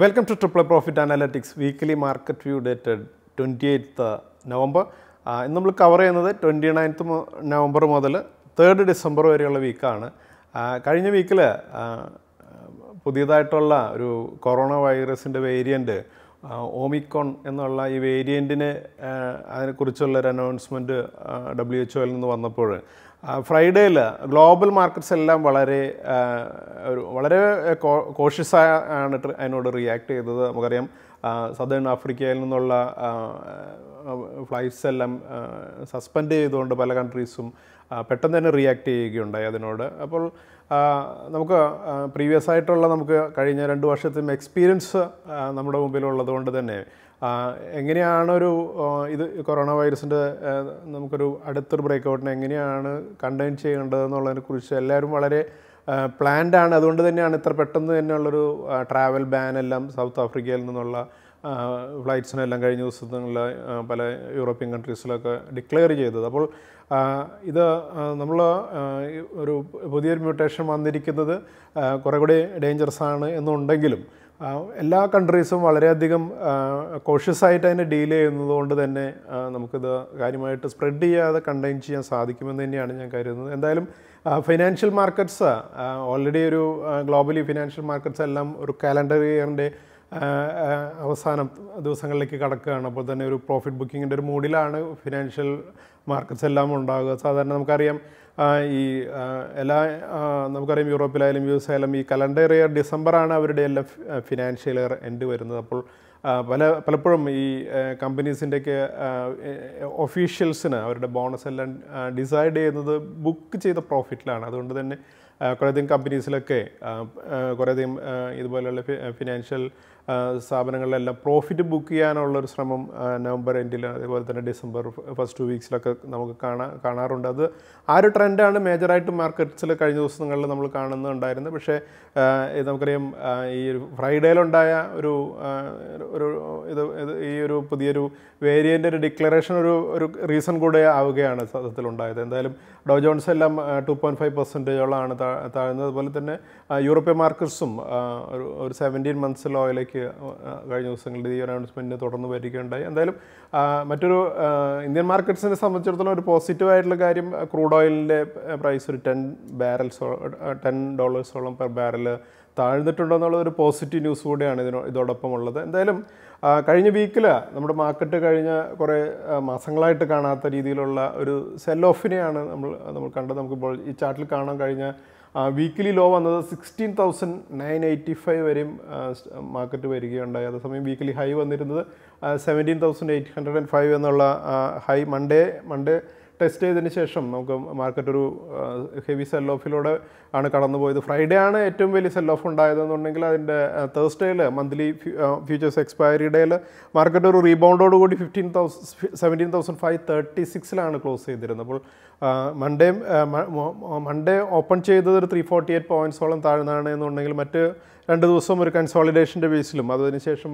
welcome to triple profit analytics weekly market view dated twenty eighth November ഇന്ന് നമ്മൾ cover ചെയ്യുന്നത് twenty ninth November മുതൽ third December വരെയുള്ള വീക്കാണ് കഴിഞ്ഞ വീക്കിൽ പുതിയതായിട്ടുള്ള ഒരു കൊറോണ വൈറസിൻ്റെ വേരിയൻറ്റ് ഓമിക്കോൺ എന്നുള്ള ഈ വേരിയൻറ്റിന് അതിനെക്കുറിച്ചുള്ള ഒരു അനൗൺസ്മെൻറ്റ് ഡബ്ല്യു എച്ച് ഒയിൽ നിന്ന് വന്നപ്പോൾ ഫ്രൈഡേയിൽ ഗ്ലോബൽ മാർക്കറ്റ്സ് എല്ലാം വളരെ ഒരു വളരെ കോഷ്യസ് ആണ് അതിനോട് റിയാക്ട് ചെയ്തത് നമുക്കറിയാം സദേൺ ആഫ്രിക്കയിൽ നിന്നുള്ള ഫ്ലൈറ്റ്സ് എല്ലാം സസ്പെൻഡ് ചെയ്തുകൊണ്ട് പല കൺട്രീസും പെട്ടെന്ന് തന്നെ റിയാക്ട് ചെയ്യുകയുണ്ടായി അതിനോട് അപ്പോൾ നമുക്ക് പ്രീവിയസ് ആയിട്ടുള്ള നമുക്ക് കഴിഞ്ഞ രണ്ട് വർഷത്തെ എക്സ്പീരിയൻസ് നമ്മുടെ മുമ്പിലുള്ളത് കൊണ്ട് തന്നെ എങ്ങനെയാണ് ഒരു ഇത് കൊറോണ വൈറസിൻ്റെ നമുക്കൊരു അടുത്തൊരു ബ്രേക്കൗട്ടിനെ എങ്ങനെയാണ് കണ്ടെയ്ൻ ചെയ്യേണ്ടതെന്നുള്ളതിനെ കുറിച്ച് എല്ലാവരും വളരെ പ്ലാൻഡ് ആണ് അതുകൊണ്ട് തന്നെയാണ് ഇത്ര പെട്ടെന്ന് തന്നെയുള്ളൊരു ട്രാവൽ ബാൻ എല്ലാം സൗത്ത് ആഫ്രിക്കയിൽ നിന്നുള്ള ഫ്ലൈറ്റ്സിനെല്ലാം കഴിഞ്ഞ ദിവസങ്ങളിൽ പല യൂറോപ്യൻ കൺട്രീസിലൊക്കെ ഡിക്ലെയർ ചെയ്തത് അപ്പോൾ ഇത് നമ്മൾ ഒരു പുതിയൊരു മ്യൂട്ടേഷൻ വന്നിരിക്കുന്നത് കുറേ കൂടി ഡേഞ്ചറസ് ആണ് എന്നുണ്ടെങ്കിലും എല്ലാ കൺട്രീസും വളരെയധികം കോഷ്യസ് ആയിട്ട് അതിനെ ഡീൽ ചെയ്യുന്നത് കൊണ്ട് തന്നെ നമുക്കിത് കാര്യമായിട്ട് സ്പ്രെഡ് ചെയ്യാതെ കണ്ടെയ്ൻ ചെയ്യാൻ സാധിക്കുമെന്ന് തന്നെയാണ് ഞാൻ കരുതുന്നത് എന്തായാലും ഫിനാൻഷ്യൽ മാർക്കറ്റ്സ് ഓൾറെഡി ഒരു ഗ്ലോബലി ഫിനാൻഷ്യൽ മാർക്കറ്റ്സ് എല്ലാം ഒരു കാലണ്ടർ ഇയറിൻ്റെ അവസാന ദിവസങ്ങളിലേക്ക് കടക്കുകയാണ് അപ്പോൾ തന്നെ ഒരു പ്രോഫിറ്റ് ബുക്കിങ്ങിൻ്റെ ഒരു മൂഡിലാണ് ഫിനാൻഷ്യൽ മാർക്കറ്റ്സ് എല്ലാം ഉണ്ടാകുക സാധാരണ നമുക്കറിയാം ഈ എല്ലാ നമുക്കറിയാം യൂറോപ്പിലായാലും യു എസ് ആയാലും ഈ കലണ്ടർ ഇയർ ഡിസംബറാണ് അവരുടെ എല്ലാം ഫിനാൻഷ്യൽ ഇയർ എൻഡ് വരുന്നത് അപ്പോൾ പല പലപ്പോഴും ഈ കമ്പനീസിൻ്റെയൊക്കെ ഒഫീഷ്യൽസിന് അവരുടെ ബോണസ് എല്ലാം ഡിസൈഡ് ചെയ്യുന്നത് ബുക്ക് ചെയ്ത പ്രോഫിറ്റിലാണ് അതുകൊണ്ട് തന്നെ കുറേയധികം കമ്പനീസിലൊക്കെ കുറേയധികം ഇതുപോലെയുള്ള ഫിനാൻഷ്യൽ സ്ഥാപനങ്ങളിലെല്ലാം പ്രോഫിറ്റ് ബുക്ക് ഒരു ശ്രമം നവംബർ എൻഡിൽ അതേപോലെ തന്നെ ഡിസംബർ ഫസ്റ്റ് ടു വീക്സിലൊക്കെ നമുക്ക് കാണാ കാണാറുണ്ട് അത് ആ ഒരു ട്രെൻഡാണ് മേജറായിട്ട് മാർക്കറ്റ്സിൽ കഴിഞ്ഞ ദിവസങ്ങളിൽ നമ്മൾ കാണുന്നുണ്ടായിരുന്നത് പക്ഷേ നമുക്കറിയാം ഈ ഒരു ഫ്രൈഡേയിലുണ്ടായ ഒരു ഒരു ഇത് ഈ ഒരു പുതിയൊരു വേരിയൻ്റ് ഒരു ഡിക്ലറേഷൻ ഒരു ഒരു റീസൺ കൂടെ ആവുകയാണ് സത്യത്തിലുണ്ടായത് എന്തായാലും ഡോജോൺസ് ജോൺസ് എല്ലാം ടു പോയിൻറ്റ് ഫൈവ് പെർസെൻറ്റേജോളാണ് താഴ്ന്നത് അതുപോലെ തന്നെ യൂറോപ്യൻ മാർക്കറ്റ്സും ഒരു സെവൻറ്റീൻ മന്ത്സ് ലോയിലേക്ക് കഴിഞ്ഞ ദിവസങ്ങളിൽ ഈ ഒരു അനൗൺസ്മെൻറ്റിന് തുടർന്ന് വരികയുണ്ടായി എന്തായാലും മറ്റൊരു ഇന്ത്യൻ മാർക്കറ്റ്സിനെ സംബന്ധിച്ചിടത്തോളം ഒരു പോസിറ്റീവ് ആയിട്ടുള്ള കാര്യം ക്രൂഡ് ഓയിലിൻ്റെ പ്രൈസ് ഒരു ടെൻ ബാരൽസ് ടെൻ ഡോളേഴ്സോളം പെർ ബാരൽ താഴ്ന്നിട്ടുണ്ടെന്നുള്ള ഒരു പോസിറ്റീവ് ന്യൂസ് കൂടിയാണ് ഇതിനോ ഇതോടൊപ്പം ഉള്ളത് എന്തായാലും കഴിഞ്ഞ വീക്കിൽ നമ്മുടെ മാർക്കറ്റ് കഴിഞ്ഞ കുറേ മാസങ്ങളായിട്ട് കാണാത്ത രീതിയിലുള്ള ഒരു സെൽ ഓഫിനെയാണ് നമ്മൾ നമ്മൾ കണ്ടത് നമുക്കിപ്പോൾ ഈ ചാർട്ടിൽ കാണാൻ കഴിഞ്ഞ വീക്കിലി ലോ വന്നത് sixteen thousand nine eighty five വരെയും മാർക്കറ്റ് വരികയുണ്ടായി അതേസമയം വീക്കിലി ഹൈ വന്നിരുന്നത് seventeen thousand eight hundred and five എന്നുള്ള ഹൈ മൺഡേ മൺഡേ ടെസ്റ്റ് ചെയ്തതിന് ശേഷം നമുക്ക് മാർക്കറ്റ് ഒരു ഹെവി സെൽ ഓഫിലൂടെ ആണ് കടന്നുപോയത് ഫ്രൈഡേ ആണ് ഏറ്റവും വലിയ സെൽ ഓഫ് ഉണ്ടായതെന്നുണ്ടെങ്കിൽ അതിൻ്റെ തേഴ്സ്ഡേയിൽ മന്ത്ലി ഫ്യൂച്ചേഴ്സ് എക്സ്പയറി ഡേയിൽ മാർക്കറ്റ് ഒരു റീബൗണ്ടോടുകൂടി fifteen thousand seventeen thousand five thirty സിക്സിലാണ് ക്ലോസ് ചെയ്തിരുന്നത് അപ്പോൾ മൺഡേ മൺഡേ ഓപ്പൺ ചെയ്തത് ഒരു ത്രീ ഫോർട്ടി എയ്റ്റ് പോയിൻറ്റ്സോളം താഴ്ന്നാണ് എന്നുണ്ടെങ്കിൽ മറ്റ് രണ്ട് ദിവസം ഒരു കൺസോളിഡേഷൻ്റെ ബേസിലും അതിനുശേഷം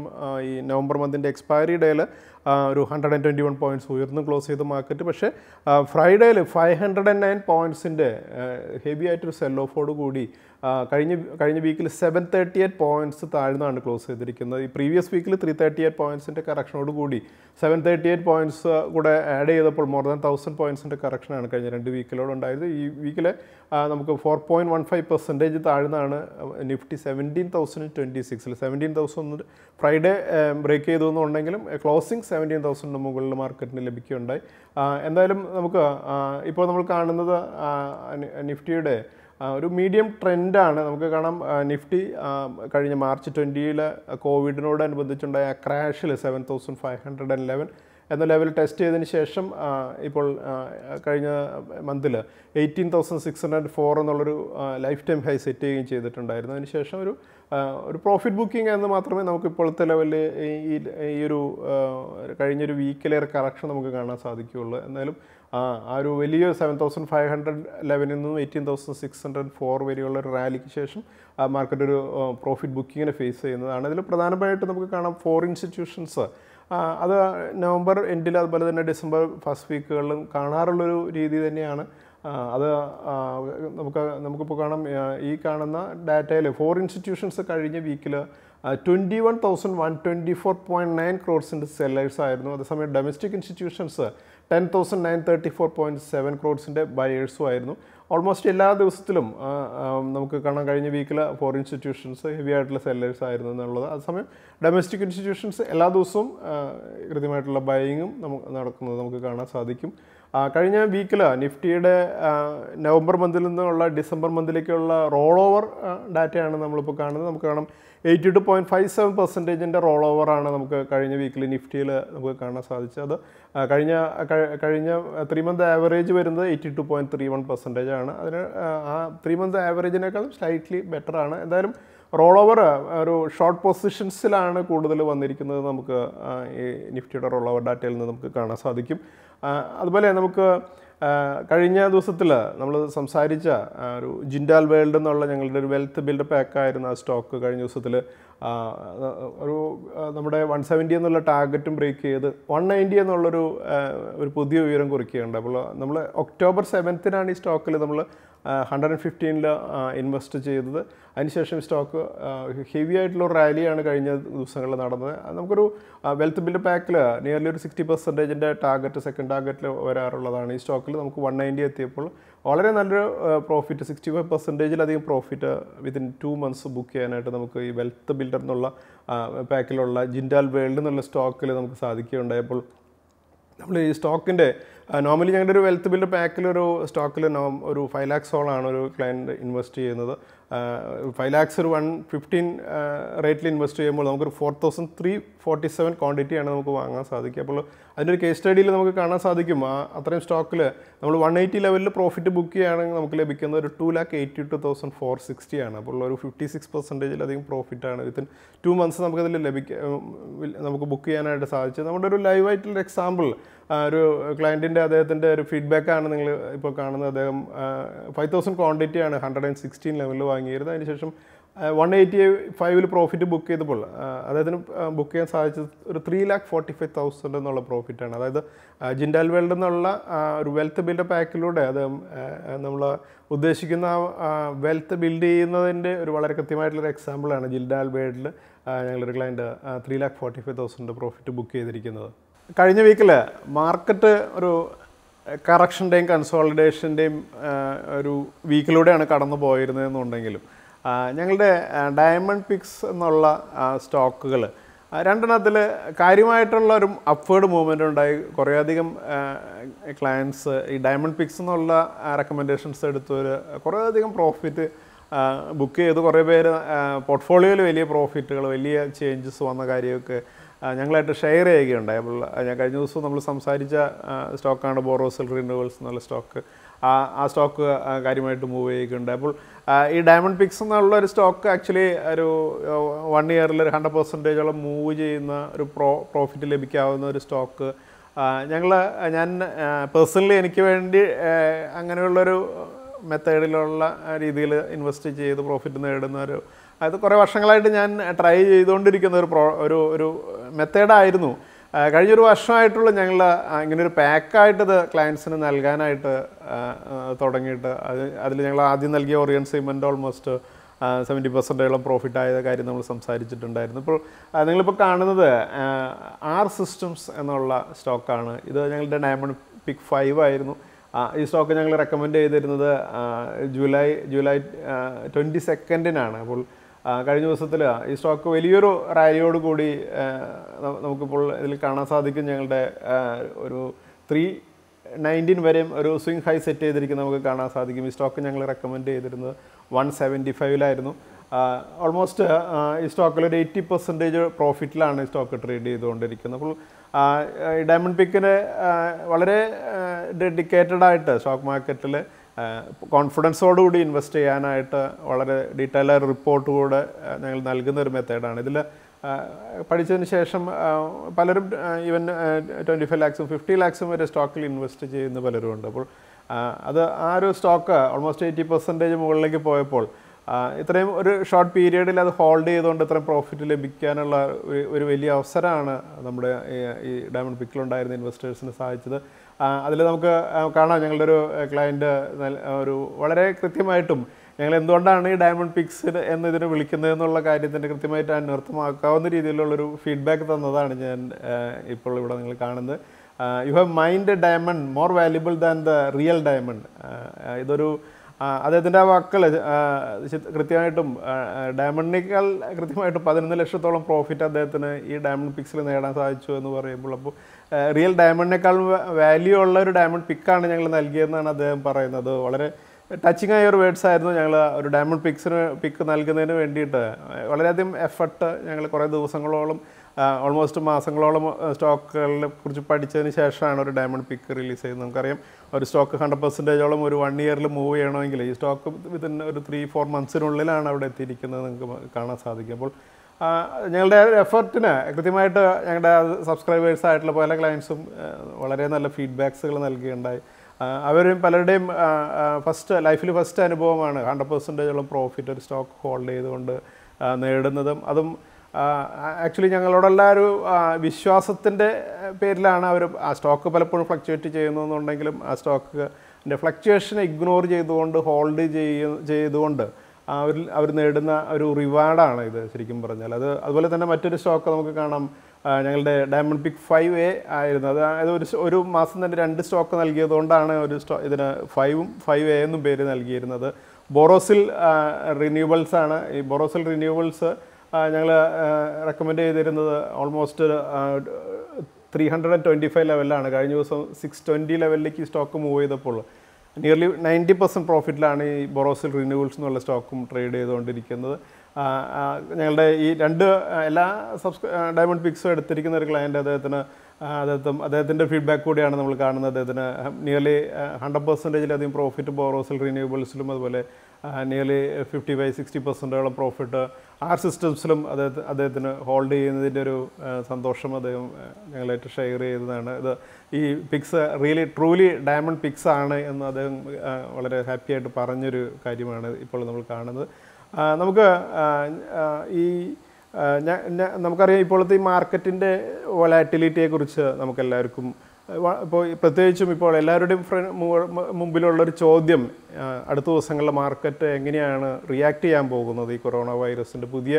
ഈ നവംബർ മന്തിൻ്റെ എക്സ്പയറി ഡേയിൽ ഒരു hundred and twenty one points ഉയർന്ന് ക്ലോസ് ചെയ്ത മാർക്കറ്റ് പക്ഷേ ഫ്രൈഡേയിൽ ഫൈവ് ഹൺഡ്രഡ് ആൻഡ് നയൻ പോയിൻറ്റ്സിൻ്റെ ഹെവി ആയിട്ടൊരു സെൽ ഓഫോട് കൂടി കഴിഞ്ഞ കഴിഞ്ഞ വീക്കിൽ സെവൻ തേർട്ടി എയ്റ്റ് പോയിൻറ്റ്സ് താഴ്ന്നാണ് ക്ലോസ് ചെയ്തിരിക്കുന്നത് ഈ പ്രീവിയസ് വീക്കിൽ ത്രീ തേർട്ടി എയ്റ്റ് പോയിൻറ്റ്സിൻ്റെ കറക്ഷനോട് കൂടി സെവൻ തേർട്ടി എയ്റ്റ് പോയിൻറ്റ്സ് കൂടെ ആഡ് ചെയ്തപ്പോൾ മോർ ദാൻ തൗസൻഡ് പോയിൻറ്റ്സിൻ്റെ കറക്ഷനാണ് കഴിഞ്ഞ രണ്ട് വീക്കിലോട് ഉണ്ടായത് ഈ വീക്കിലെ നമുക്ക് four point one five percentage താഴ്ന്നാണ് നിഫ്റ്റി സെവൻറ്റീൻ തൗസൻഡ് ട്വൻറ്റി സിക്സിൽ സെവൻറ്റീൻ തൗസൻഡ് ഫ്രൈഡേ ബ്രേക്ക് ചെയ്തു എന്നുണ്ടെങ്കിലും ക്ലോസിംഗ് സെവൻറ്റീൻ തൗസൻഡിന് മുകളിൽ മാർക്കറ്റിന് ലഭിക്കുകയുണ്ടായി എന്തായാലും നമുക്ക് ഇപ്പോൾ നമ്മൾ കാണുന്നത് നിഫ്റ്റിയുടെ ഒരു മീഡിയം ട്രെൻഡാണ് നമുക്ക് കാണാം നിഫ്റ്റി കഴിഞ്ഞ മാർച്ച് ട്വൻറ്റിയിൽ കോവിഡിനോടനുബന്ധിച്ചുണ്ടായ ക്രാഷിൽ seven thousand five hundred and eleven എന്ന ലെവൽ ടെസ്റ്റ് ചെയ്തതിന് ശേഷം ഇപ്പോൾ കഴിഞ്ഞ മന്തിൽ eighteen thousand six hundred four എന്നുള്ളൊരു ലൈഫ് ടൈം ഹൈ സെറ്റ് ചെയ്യുകയും ചെയ്തിട്ടുണ്ടായിരുന്നു അതിനുശേഷം ഒരു ഒരു പ്രോഫിറ്റ് ബുക്കിംഗ് എന്ന് മാത്രമേ നമുക്ക് ഇപ്പോഴത്തെ ലെവലിൽ ഈ ഈ ഒരു കഴിഞ്ഞൊരു വീക്കിലേറെ കറക്ഷൻ നമുക്ക് കാണാൻ സാധിക്കുകയുള്ളൂ എന്നാലും ആ ഒരു വലിയ സെവൻ തൗസൻഡ് ഫൈവ് ഹൺഡ്രഡ് ലെവലിൽ നിന്നും eighteen thousand six hundred four വരെയുള്ള ഒരു റാലിക്ക് ശേഷം ആ മാർക്കറ്റ് ഒരു പ്രോഫിറ്റ് ബുക്കിങ്ങിനെ ഫേസ് ചെയ്യുന്നതാണ് അതിൽ പ്രധാനമായിട്ട് നമുക്ക് കാണാം ഫോറിൻ ഇൻസ്റ്റിറ്റ്യൂഷൻസ് അത് നവംബർ എൻഡിൽ അതുപോലെ തന്നെ ഡിസംബർ ഫസ്റ്റ് വീക്കുകളിലും കാണാറുള്ളൊരു രീതി തന്നെയാണ് അത് നമുക്ക് നമുക്കിപ്പോൾ കാണാം ഈ കാണുന്ന ഡാറ്റയിൽ ഫോർ ഇൻസ്റ്റിറ്റ്യൂഷൻസ് കഴിഞ്ഞ വീക്കിൽ twenty one thousand one twenty four point nine ക്രോഡ്സിൻ്റെ സെല്ലേഴ്സ് ആയിരുന്നു അതേസമയം domestic institutions ten thousand nine thirty four point seven ക്രോഡ്സിൻ്റെ ബയേഴ്സും ആയിരുന്നു ഓൾമോസ്റ്റ് എല്ലാ ദിവസത്തിലും നമുക്ക് കാണാൻ കഴിഞ്ഞ വീക്കിൽ ഫോറിൻ ഇൻസ്റ്റിറ്റ്യൂഷൻസ് ഹെവി ആയിട്ടുള്ള സെല്ലേഴ്സ് ആയിരുന്നു എന്നുള്ളത് അതേസമയം ഡൊമസ്റ്റിക് ഇൻസ്റ്റിറ്റ്യൂഷൻസ് എല്ലാ ദിവസവും കൃത്യമായിട്ടുള്ള ബയിങ്ങും നമുക്ക് നടക്കുന്നത് നമുക്ക് കാണാൻ സാധിക്കും കഴിഞ്ഞ വീക്കിൽ നിഫ്റ്റിയുടെ നവംബർ മന്തിൽ നിന്നുള്ള ഡിസംബർ മന്തിലേക്കുള്ള റോൾ ഓവർ ഡാറ്റയാണ് നമ്മളിപ്പോൾ കാണുന്നത് നമുക്ക് കാണാം eighty two point five seven പെർസെൻറ്റേജിൻ്റെ റോൾ ഓവറാണ് നമുക്ക് കഴിഞ്ഞ വീക്കിൽ നിഫ്റ്റിയിൽ നമുക്ക് കാണാൻ സാധിച്ചത് കഴിഞ്ഞ കഴിഞ്ഞ ത്രീ മന്ത് ആവറേജ് വരുന്നത് eighty two point three one percentage ആണ് അതിന് ആ ത്രീ മന്ത് ആവറേജിനേക്കാളും സ്ലൈറ്റ്ലി ബെറ്ററാണ് എന്തായാലും റോൾ ഓവർ ഒരു ഷോർട്ട് പൊസിഷൻസിലാണ് കൂടുതൽ വന്നിരിക്കുന്നത് നമുക്ക് ഈ നിഫ്റ്റിയുടെ റോൾ ഓവർ ഡാറ്റയിൽ നിന്ന് നമുക്ക് കാണാൻ സാധിക്കും അതുപോലെ നമുക്ക് കഴിഞ്ഞ ദിവസത്തിൽ നമ്മൾ സംസാരിച്ച ഒരു ജിൻഡാൽ വേൾഡ് എന്നുള്ള ഞങ്ങളുടെ ഒരു വെൽത്ത് ബിൽഡപ്പ് ആക്കായിരുന്ന ആ സ്റ്റോക്ക് കഴിഞ്ഞ ദിവസത്തിൽ ഒരു നമ്മുടെ വൺ സെവൻറ്റി എന്നുള്ള ടാർഗറ്റും ബ്രേക്ക് ചെയ്ത് വൺ നയൻറ്റി എന്നുള്ളൊരു ഒരു പുതിയ ഉയരം കുറിക്കുകയുണ്ട് അപ്പോൾ നമ്മൾ ഒക്ടോബർ സെവൻത്തിനാണ് ഈ സ്റ്റോക്കിൽ നമ്മൾ ഹൺഡ്രഡ് ആൻഡ് ഫിഫ്റ്റീനിൽ ഇൻവെസ്റ്റ് ചെയ്തത് അതിനുശേഷം സ്റ്റോക്ക് ഹെവി ആയിട്ടുള്ള ഒരു റാലിയാണ് കഴിഞ്ഞ ദിവസങ്ങളിൽ നടന്നത് നമുക്കൊരു വെൽത്ത് ബിൽഡ് പാക്കിൽ നിയർലി ഒരു സിക്സ്റ്റി പെർസെൻറ്റേജിൻ്റെ ടാർഗറ്റ് സെക്കൻഡ് ടാർഗറ്റിൽ വരാറുള്ളതാണ് ഈ സ്റ്റോക്കിൽ നമുക്ക് വൺ നയൻറ്റി എത്തിയപ്പോൾ വളരെ നല്ലൊരു പ്രോഫിറ്റ് സിക്സ്റ്റി ഫൈവ് പെർസെൻറ്റേജിലധികം profit within two months book ചെയ്യാനായിട്ട് നമുക്ക് ഈ വെൽത്ത് ബിൽഡർ എന്നുള്ള പാക്കിലുള്ള ജിൻഡാൽ വേൾഡ് എന്നുള്ള സ്റ്റോക്കിൽ നമുക്ക് സാധിക്കുകയുണ്ടായപ്പോൾ നമ്മൾ ഈ സ്റ്റോക്കിൻ്റെ നോർമലി ഞങ്ങളുടെ ഒരു വെൽത്ത് ബിൽഡ് പാക്കിൽ ഒരു സ്റ്റോക്കിൽ ഒരു ഫൈവ് ലാക്സോളാണ് ഒരു ക്ലയൻറ്റ് ഇൻവെസ്റ്റ് ചെയ്യുന്നത് ഫൈവ് ലാക്സ് ഒരു വൺ ഫിഫ്റ്റീൻ റേറ്റിൽ ഇൻവെസ്റ്റ് ചെയ്യുമ്പോൾ നമുക്കൊരു four thousand three forty seven ക്വാണ്ടിറ്റിയാണ് നമുക്ക് വാങ്ങാൻ സാധിക്കുക അപ്പോൾ അതിൻ്റെ ഒരു കേസ് സ്റ്റഡിയിൽ നമുക്ക് കാണാൻ സാധിക്കും ആ അത്രയും സ്റ്റോക്കിൽ നമ്മൾ വൺ എയ്റ്റി ലെവലിൽ പ്രോഫിറ്റ് ബുക്ക് ചെയ്യുകയാണെങ്കിൽ നമുക്ക് ലഭിക്കുന്ന ഒരു two lakh eighty two thousand four sixty ആണ് അപ്പോൾ ഉള്ള ഒരു ഫിഫ്റ്റി സിക്സ് പെർസെൻറ്റേജിലധികം ആണ് വിത്തിൻ ടു മന്ത്സ് നമുക്കതിൽ ലഭിക്ക നമുക്ക് ബുക്ക് ചെയ്യാനായിട്ട് സാധിച്ചു നമ്മുടെ ഒരു ലൈവായിട്ടുള്ള എക്സാമ്പിൾ ഒരു ക്ലയൻറ്റിൻ്റെ അദ്ദേഹത്തിൻ്റെ ഒരു ഫീഡ്ബാക്കാണ് നിങ്ങൾ ഇപ്പോൾ കാണുന്നത് അദ്ദേഹം ഫൈവ് തൗസൻഡ് ക്വാണ്ടിറ്റിയാണ് ഹൺഡ്രഡ് ആൻഡ് സിക്സ്റ്റീൻ ലെവലിൽ വാങ്ങിയിരുന്നത് അതിനുശേഷം വൺ എയ്റ്റി ഫൈവിൽ പ്രോഫിറ്റ് ബുക്ക് ചെയ്തപ്പോൾ അദ്ദേഹത്തിന് ബുക്ക് ചെയ്യാൻ സാധിച്ചത് ഒരു three lakh forty five thousand എന്നുള്ള പ്രോഫിറ്റാണ് അതായത് ജിൻഡാൽ വേൾഡ് എന്നുള്ള ഒരു വെൽത്ത് ബിൽഡ് പാക്കിലൂടെ അത് നമ്മൾ ഉദ്ദേശിക്കുന്ന വെൽത്ത് ബിൽഡ് ചെയ്യുന്നതിൻ്റെ ഒരു വളരെ കൃത്യമായിട്ടുള്ളൊരു എക്സാമ്പിളാണ് ജിൻഡാൽ വേൾഡിൽ ഞങ്ങളൊരു client three lakh forty five thousand profit book ചെയ്തിരിക്കുന്നത് കഴിഞ്ഞ വീക്കിൽ മാർക്കറ്റ് ഒരു കറക്ഷൻ്റെയും കൺസോളിഡേഷൻ്റെയും ഒരു വീക്കിലൂടെയാണ് കടന്നു പോയിരുന്നതെന്നുണ്ടെങ്കിലും ഞങ്ങളുടെ ഡയമണ്ട് പിക്സ് എന്നുള്ള സ്റ്റോക്കുകൾ രണ്ടെണ്ണത്തിൽ കാര്യമായിട്ടുള്ള ഒരു അപ്വേഡ് മൂവ്മെൻ്റ് ഉണ്ടായി കുറേയധികം ക്ലയൻസ് ഈ ഡയമണ്ട് പിക്സ് എന്നുള്ള റെക്കമെൻഡേഷൻസ് എടുത്തവർ കുറേയധികം പ്രോഫിറ്റ് ബുക്ക് ചെയ്ത് കുറേ പേര് പോർട്ട്ഫോളിയോയിൽ വലിയ പ്രോഫിറ്റുകൾ വലിയ ചേഞ്ചസ് വന്ന കാര്യമൊക്കെ ഞങ്ങളായിട്ട് ഷെയർ ചെയ്യുകയുണ്ടായി ഞാൻ കഴിഞ്ഞ ദിവസം നമ്മൾ സംസാരിച്ച സ്റ്റോക്കാണ് ബോറോസിൽ റിന്യൂവൽസ് എന്നുള്ള സ്റ്റോക്ക് ആ ആ സ്റ്റോക്ക് കാര്യമായിട്ട് മൂവ് ചെയ്യുന്നുണ്ട് അപ്പോൾ ഈ ഡയമണ്ട് പിക്സ് എന്നുള്ള ഒരു സ്റ്റോക്ക് ആക്ച്വലി ഒരു വൺ ഇയറിൽ ഒരു ഹൺഡ്രഡ് പെർസെൻറ്റേജോളം മൂവ് ചെയ്യുന്ന ഒരു പ്രോ പ്രോഫിറ്റ് ലഭിക്കാവുന്ന ഒരു സ്റ്റോക്ക് ഞങ്ങൾ ഞാൻ പേഴ്സണലി എനിക്ക് വേണ്ടി അങ്ങനെയുള്ളൊരു മെത്തേഡിലുള്ള രീതിയിൽ ഇൻവെസ്റ്റ് ചെയ്ത് പ്രോഫിറ്റ് നേടുന്ന ഒരു അതായത് കുറേ വർഷങ്ങളായിട്ട് ഞാൻ ട്രൈ ചെയ്തുകൊണ്ടിരിക്കുന്ന ഒരു പ്രോ ഒരു ഒരു മെത്തേഡായിരുന്നു കഴിഞ്ഞൊരു വർഷമായിട്ടുള്ള ഞങ്ങൾ ഇങ്ങനൊരു പാക്കായിട്ടത് ക്ലയൻസിന് നൽകാനായിട്ട് തുടങ്ങിയിട്ട് അത് അതിൽ ഞങ്ങൾ ആദ്യം നൽകിയ ഓറിയൻ സിമെൻ്റ് ഓൾമോസ്റ്റ് സെവൻറ്റി പെർസെൻറ്റേജോളം പ്രോഫിറ്റ് ആയ കാര്യം നമ്മൾ സംസാരിച്ചിട്ടുണ്ടായിരുന്നു ഇപ്പോൾ നിങ്ങളിപ്പോൾ കാണുന്നത് ആർ സിസ്റ്റംസ് എന്നുള്ള സ്റ്റോക്കാണ് ഇത് ഞങ്ങളുടെ ഡയമണ്ട് പിക് ഫൈവ് ആയിരുന്നു ഈ സ്റ്റോക്ക് ഞങ്ങൾ റെക്കമെൻഡ് ചെയ്തിരുന്നത് ജൂലൈ ജൂലൈ ട്വൻറ്റി സെക്കൻഡിനാണ് അപ്പോൾ കഴിഞ്ഞ ദിവസത്തിൽ ഈ സ്റ്റോക്ക് വലിയൊരു റാലിയോട് കൂടി നമുക്കിപ്പോൾ ഇതിൽ കാണാൻ സാധിക്കും ഞങ്ങളുടെ ഒരു ത്രീ നയൻറ്റീൻ വരെയും ഒരു സ്വിംഗ് ഹൈ സെറ്റ് ചെയ്തിരിക്കുന്ന നമുക്ക് കാണാൻ സാധിക്കും ഈ സ്റ്റോക്ക് ഞങ്ങൾ റെക്കമെൻഡ് ചെയ്തിരുന്നത് വൺ സെവൻറ്റി ഫൈവിലായിരുന്നു ഓൾമോസ്റ്റ് ഈ സ്റ്റോക്കിൽ ഒരു എയ്റ്റി പെർസെൻറ്റേജ് പ്രോഫിറ്റിലാണ് ഈ സ്റ്റോക്ക് ട്രേഡ് ചെയ്തുകൊണ്ടിരിക്കുന്നത് അപ്പോൾ ഡയമണ്ട് പിക്കിന് വളരെ ഡെഡിക്കേറ്റഡ് ആയിട്ട് സ്റ്റോക്ക് മാർക്കറ്റിൽ കോൺഫിഡൻസോടുകൂടി ഇൻവെസ്റ്റ് ചെയ്യാനായിട്ട് വളരെ ഡീറ്റെയിൽ ആയ റിപ്പോർട്ട് കൂടെ ഞങ്ങൾ നൽകുന്ന ഒരു മെത്തേഡാണ് ഇതിൽ പഠിച്ചതിന് ശേഷം പലരും ഈവൻ ട്വൻറ്റി ഫൈവ് ലാക്സും ഫിഫ്റ്റി ലാക്സും വരെ സ്റ്റോക്കിൽ ഇൻവെസ്റ്റ് ചെയ്യുന്ന പലരും ഉണ്ട് അപ്പോൾ അത് ആ ഒരു സ്റ്റോക്ക് ഓൾമോസ്റ്റ് എയ്റ്റി പെർസെൻറ്റേജ് മുകളിലേക്ക് പോയപ്പോൾ ഇത്രയും ഒരു ഷോർട്ട് പീരീഡിൽ അത് ഹോൾഡ് ചെയ്തുകൊണ്ട് ഇത്രയും പ്രോഫിറ്റ് ലഭിക്കാനുള്ള ഒരു വലിയ അവസരമാണ് നമ്മുടെ ഈ ഡയമണ്ട് പിക്കിലുണ്ടായിരുന്ന ഇൻവെസ്റ്റേഴ്സിന് സഹായിച്ചത് അതിൽ നമുക്ക് കാണാം ഞങ്ങളുടെ ഒരു ക്ലയൻറ്റ് ഒരു വളരെ കൃത്യമായിട്ടും ഞങ്ങൾ എന്തുകൊണ്ടാണ് ഈ ഡയമണ്ട് പിക്സ് എന്ന് ഇതിനെ വിളിക്കുന്നത് എന്നുള്ള കാര്യത്തിൻ്റെ കൃത്യമായിട്ട് അന്വർത്ഥമാക്കാവുന്ന രീതിയിലുള്ളൊരു ഫീഡ്ബാക്ക് തന്നതാണ് ഞാൻ ഇപ്പോൾ ഇവിടെ നിങ്ങൾ കാണുന്നത് you have mind diamond more valuable than the real diamond ഇതൊരു അദ്ദേഹത്തിൻ്റെ ആ വാക്കൾ കൃത്യമായിട്ടും ഡയമണ്ടിനേക്കാൾ കൃത്യമായിട്ടും പതിനൊന്ന് ലക്ഷത്തോളം പ്രോഫിറ്റ് അദ്ദേഹത്തിന് ഈ ഡയമണ്ട് പിക്സിൽ നേടാൻ സാധിച്ചു എന്ന് പറയുമ്പോൾ അപ്പോൾ റിയൽ ഡയമണ്ടിനേക്കാൾ വാല്യൂ ഉള്ള ഒരു ഡയമണ്ട് പിക്കാണ് ഞങ്ങൾ നൽകിയതെന്നാണ് അദ്ദേഹം പറയുന്നത് വളരെ ടച്ചിങ് ആയ ഒരു വേർഡ്സ് ആയിരുന്നു ഞങ്ങൾ ഒരു ഡയമണ്ട് പിക്സിന് പിക്ക് നൽകുന്നതിന് വേണ്ടിയിട്ട് വളരെയധികം എഫർട്ട് ഞങ്ങൾ കുറേ ദിവസങ്ങളോളം ഓൾമോസ്റ്റ് മാസങ്ങളോളം സ്റ്റോക്കുകളെ കുറിച്ച് പഠിച്ചതിന് ശേഷമാണ് ഒരു ഡയമണ്ട് പിക്ക് റിലീസ് ചെയ്യുന്നത് നമുക്കറിയാം ഒരു സ്റ്റോക്ക് ഹൺഡ്രഡ് പെർസെൻറ്റേജോളം ഒരു വൺ ഇയറിൽ മൂവ് ചെയ്യണമെങ്കിൽ ഈ സ്റ്റോക്ക് വിതിൻ ഒരു ത്രീ ഫോർ മന്ത്സിനുള്ളിലാണ് അവിടെ എത്തിയിരിക്കുന്നത് നിങ്ങൾക്ക് കാണാൻ സാധിക്കും അപ്പോൾ ഞങ്ങളുടെ എഫേർട്ടിന് കൃത്യമായിട്ട് ഞങ്ങളുടെ സബ്സ്ക്രൈബേഴ്സ് ആയിട്ടുള്ള പല ക്ലയൻസും വളരെ നല്ല ഫീഡ്ബാക്സുകൾ നൽകുകയുണ്ടായി അവരും പലരുടെയും ഫസ്റ്റ് ലൈഫിൽ ഫസ്റ്റ് അനുഭവമാണ് ഹൺഡ്രഡ് പെർസെൻറ്റേജോളം പ്രോഫിറ്റ് ഒരു സ്റ്റോക്ക് ഹോൾഡ് ചെയ്തുകൊണ്ട് നേടുന്നതും അതും ആക്ച്വലി ഞങ്ങളോടുള്ള ഒരു വിശ്വാസത്തിൻ്റെ പേരിലാണ് അവർ ആ സ്റ്റോക്ക് പലപ്പോഴും ഫ്ലക്ച്വേറ്റ് ചെയ്യുന്നുണ്ടെങ്കിലും ആ സ്റ്റോക്കിൻ്റെ ഫ്ലക്ച്വേഷൻ ഇഗ്നോർ ചെയ്തുകൊണ്ട് ഹോൾഡ് ചെയ്യ ചെയ്തുകൊണ്ട് അവർ അവർ നേടുന്ന ഒരു റിവാർഡാണ് ഇത് ശരിക്കും പറഞ്ഞാൽ അത് അതുപോലെ തന്നെ മറ്റൊരു സ്റ്റോക്ക് നമുക്ക് കാണാം ഞങ്ങളുടെ ഡയമണ്ട് പിക്ക് ഫൈവ് എ ആയിരുന്നു അതായത് ഒരു ഒരു മാസം തന്നെ രണ്ട് സ്റ്റോക്ക് നൽകിയതുകൊണ്ടാണ് ഒരു സ്റ്റോ ഇതിന് ഫൈവും ഫൈവ് എ എന്നും പേര് നൽകിയിരുന്നത് ബോറോസിൽ റിന്യൂവൽസ് ആണ് ഈ ബോറോസിൽ റിന്യൂവൽസ് ഞങ്ങൾ റെക്കമെൻഡ് ചെയ്തിരുന്നത് almost three hundred and twenty five ലെവലിലാണ് കഴിഞ്ഞ ദിവസം സിക്സ് ട്വൻറ്റി ലെവലിലേക്ക് സ്റ്റോക്ക് മൂവ് ചെയ്തപ്പോൾ നിയർലി നയൻറ്റി പെർസെൻറ്റ് പ്രോഫിറ്റിലാണ് ഈ ബൊറോസിൽ റിന്യൂവൽസ് എന്നുള്ള സ്റ്റോക്കും ട്രേഡ് ചെയ്തുകൊണ്ടിരിക്കുന്നത് ഞങ്ങളുടെ ഈ രണ്ട് എല്ലാ സബ്സ്ക്രൈ ഡയമണ്ട് പിക്സും എടുത്തിരിക്കുന്ന ഒരു ക്ലയൻറ്റ് അദ്ദേഹത്തിന് അദ്ദേഹത്തും അദ്ദേഹത്തിൻ്റെ ഫീഡ്ബാക്ക് കൂടിയാണ് നമ്മൾ കാണുന്നത് അദ്ദേഹത്തിന് നിയർലി ഹൺഡ്രഡ് പെർസെൻറ്റേജിലധികം പ്രോഫിറ്റ് ബോറോസിൽ റിന്യൂവബിൾസിലും അതുപോലെ നിയർലി ഫിഫ്റ്റി ഫൈവ് സിക്സ്റ്റി പെർസെൻറ്റോളം പ്രോഫിറ്റ് ആർ സിസ്റ്റംസിലും അദ്ദേഹത്തെ അദ്ദേഹത്തിന് ഹോൾഡ് ചെയ്യുന്നതിൻ്റെ ഒരു സന്തോഷം അദ്ദേഹം ഞങ്ങളായിട്ട് ഷെയർ ചെയ്തതാണ് ഇത് ഈ picks really truly diamond picks ആണ് എന്ന് അദ്ദേഹം വളരെ ഹാപ്പിയായിട്ട് പറഞ്ഞൊരു കാര്യമാണ് ഇപ്പോൾ നമ്മൾ കാണുന്നത് നമുക്ക് ഈ നമുക്കറിയാം ഇപ്പോഴത്തെ ഈ മാർക്കറ്റിൻ്റെ കുറിച്ച് നമുക്കെല്ലാവർക്കും ഇപ്പോൾ പ്രത്യേകിച്ചും ഇപ്പോൾ എല്ലാവരുടെയും ഫ്ര മുമ്പിലുള്ളൊരു ചോദ്യം അടുത്ത ദിവസങ്ങളിലെ മാർക്കറ്റ് എങ്ങനെയാണ് റിയാക്ട് ചെയ്യാൻ പോകുന്നത് ഈ കൊറോണ വൈറസിൻ്റെ പുതിയ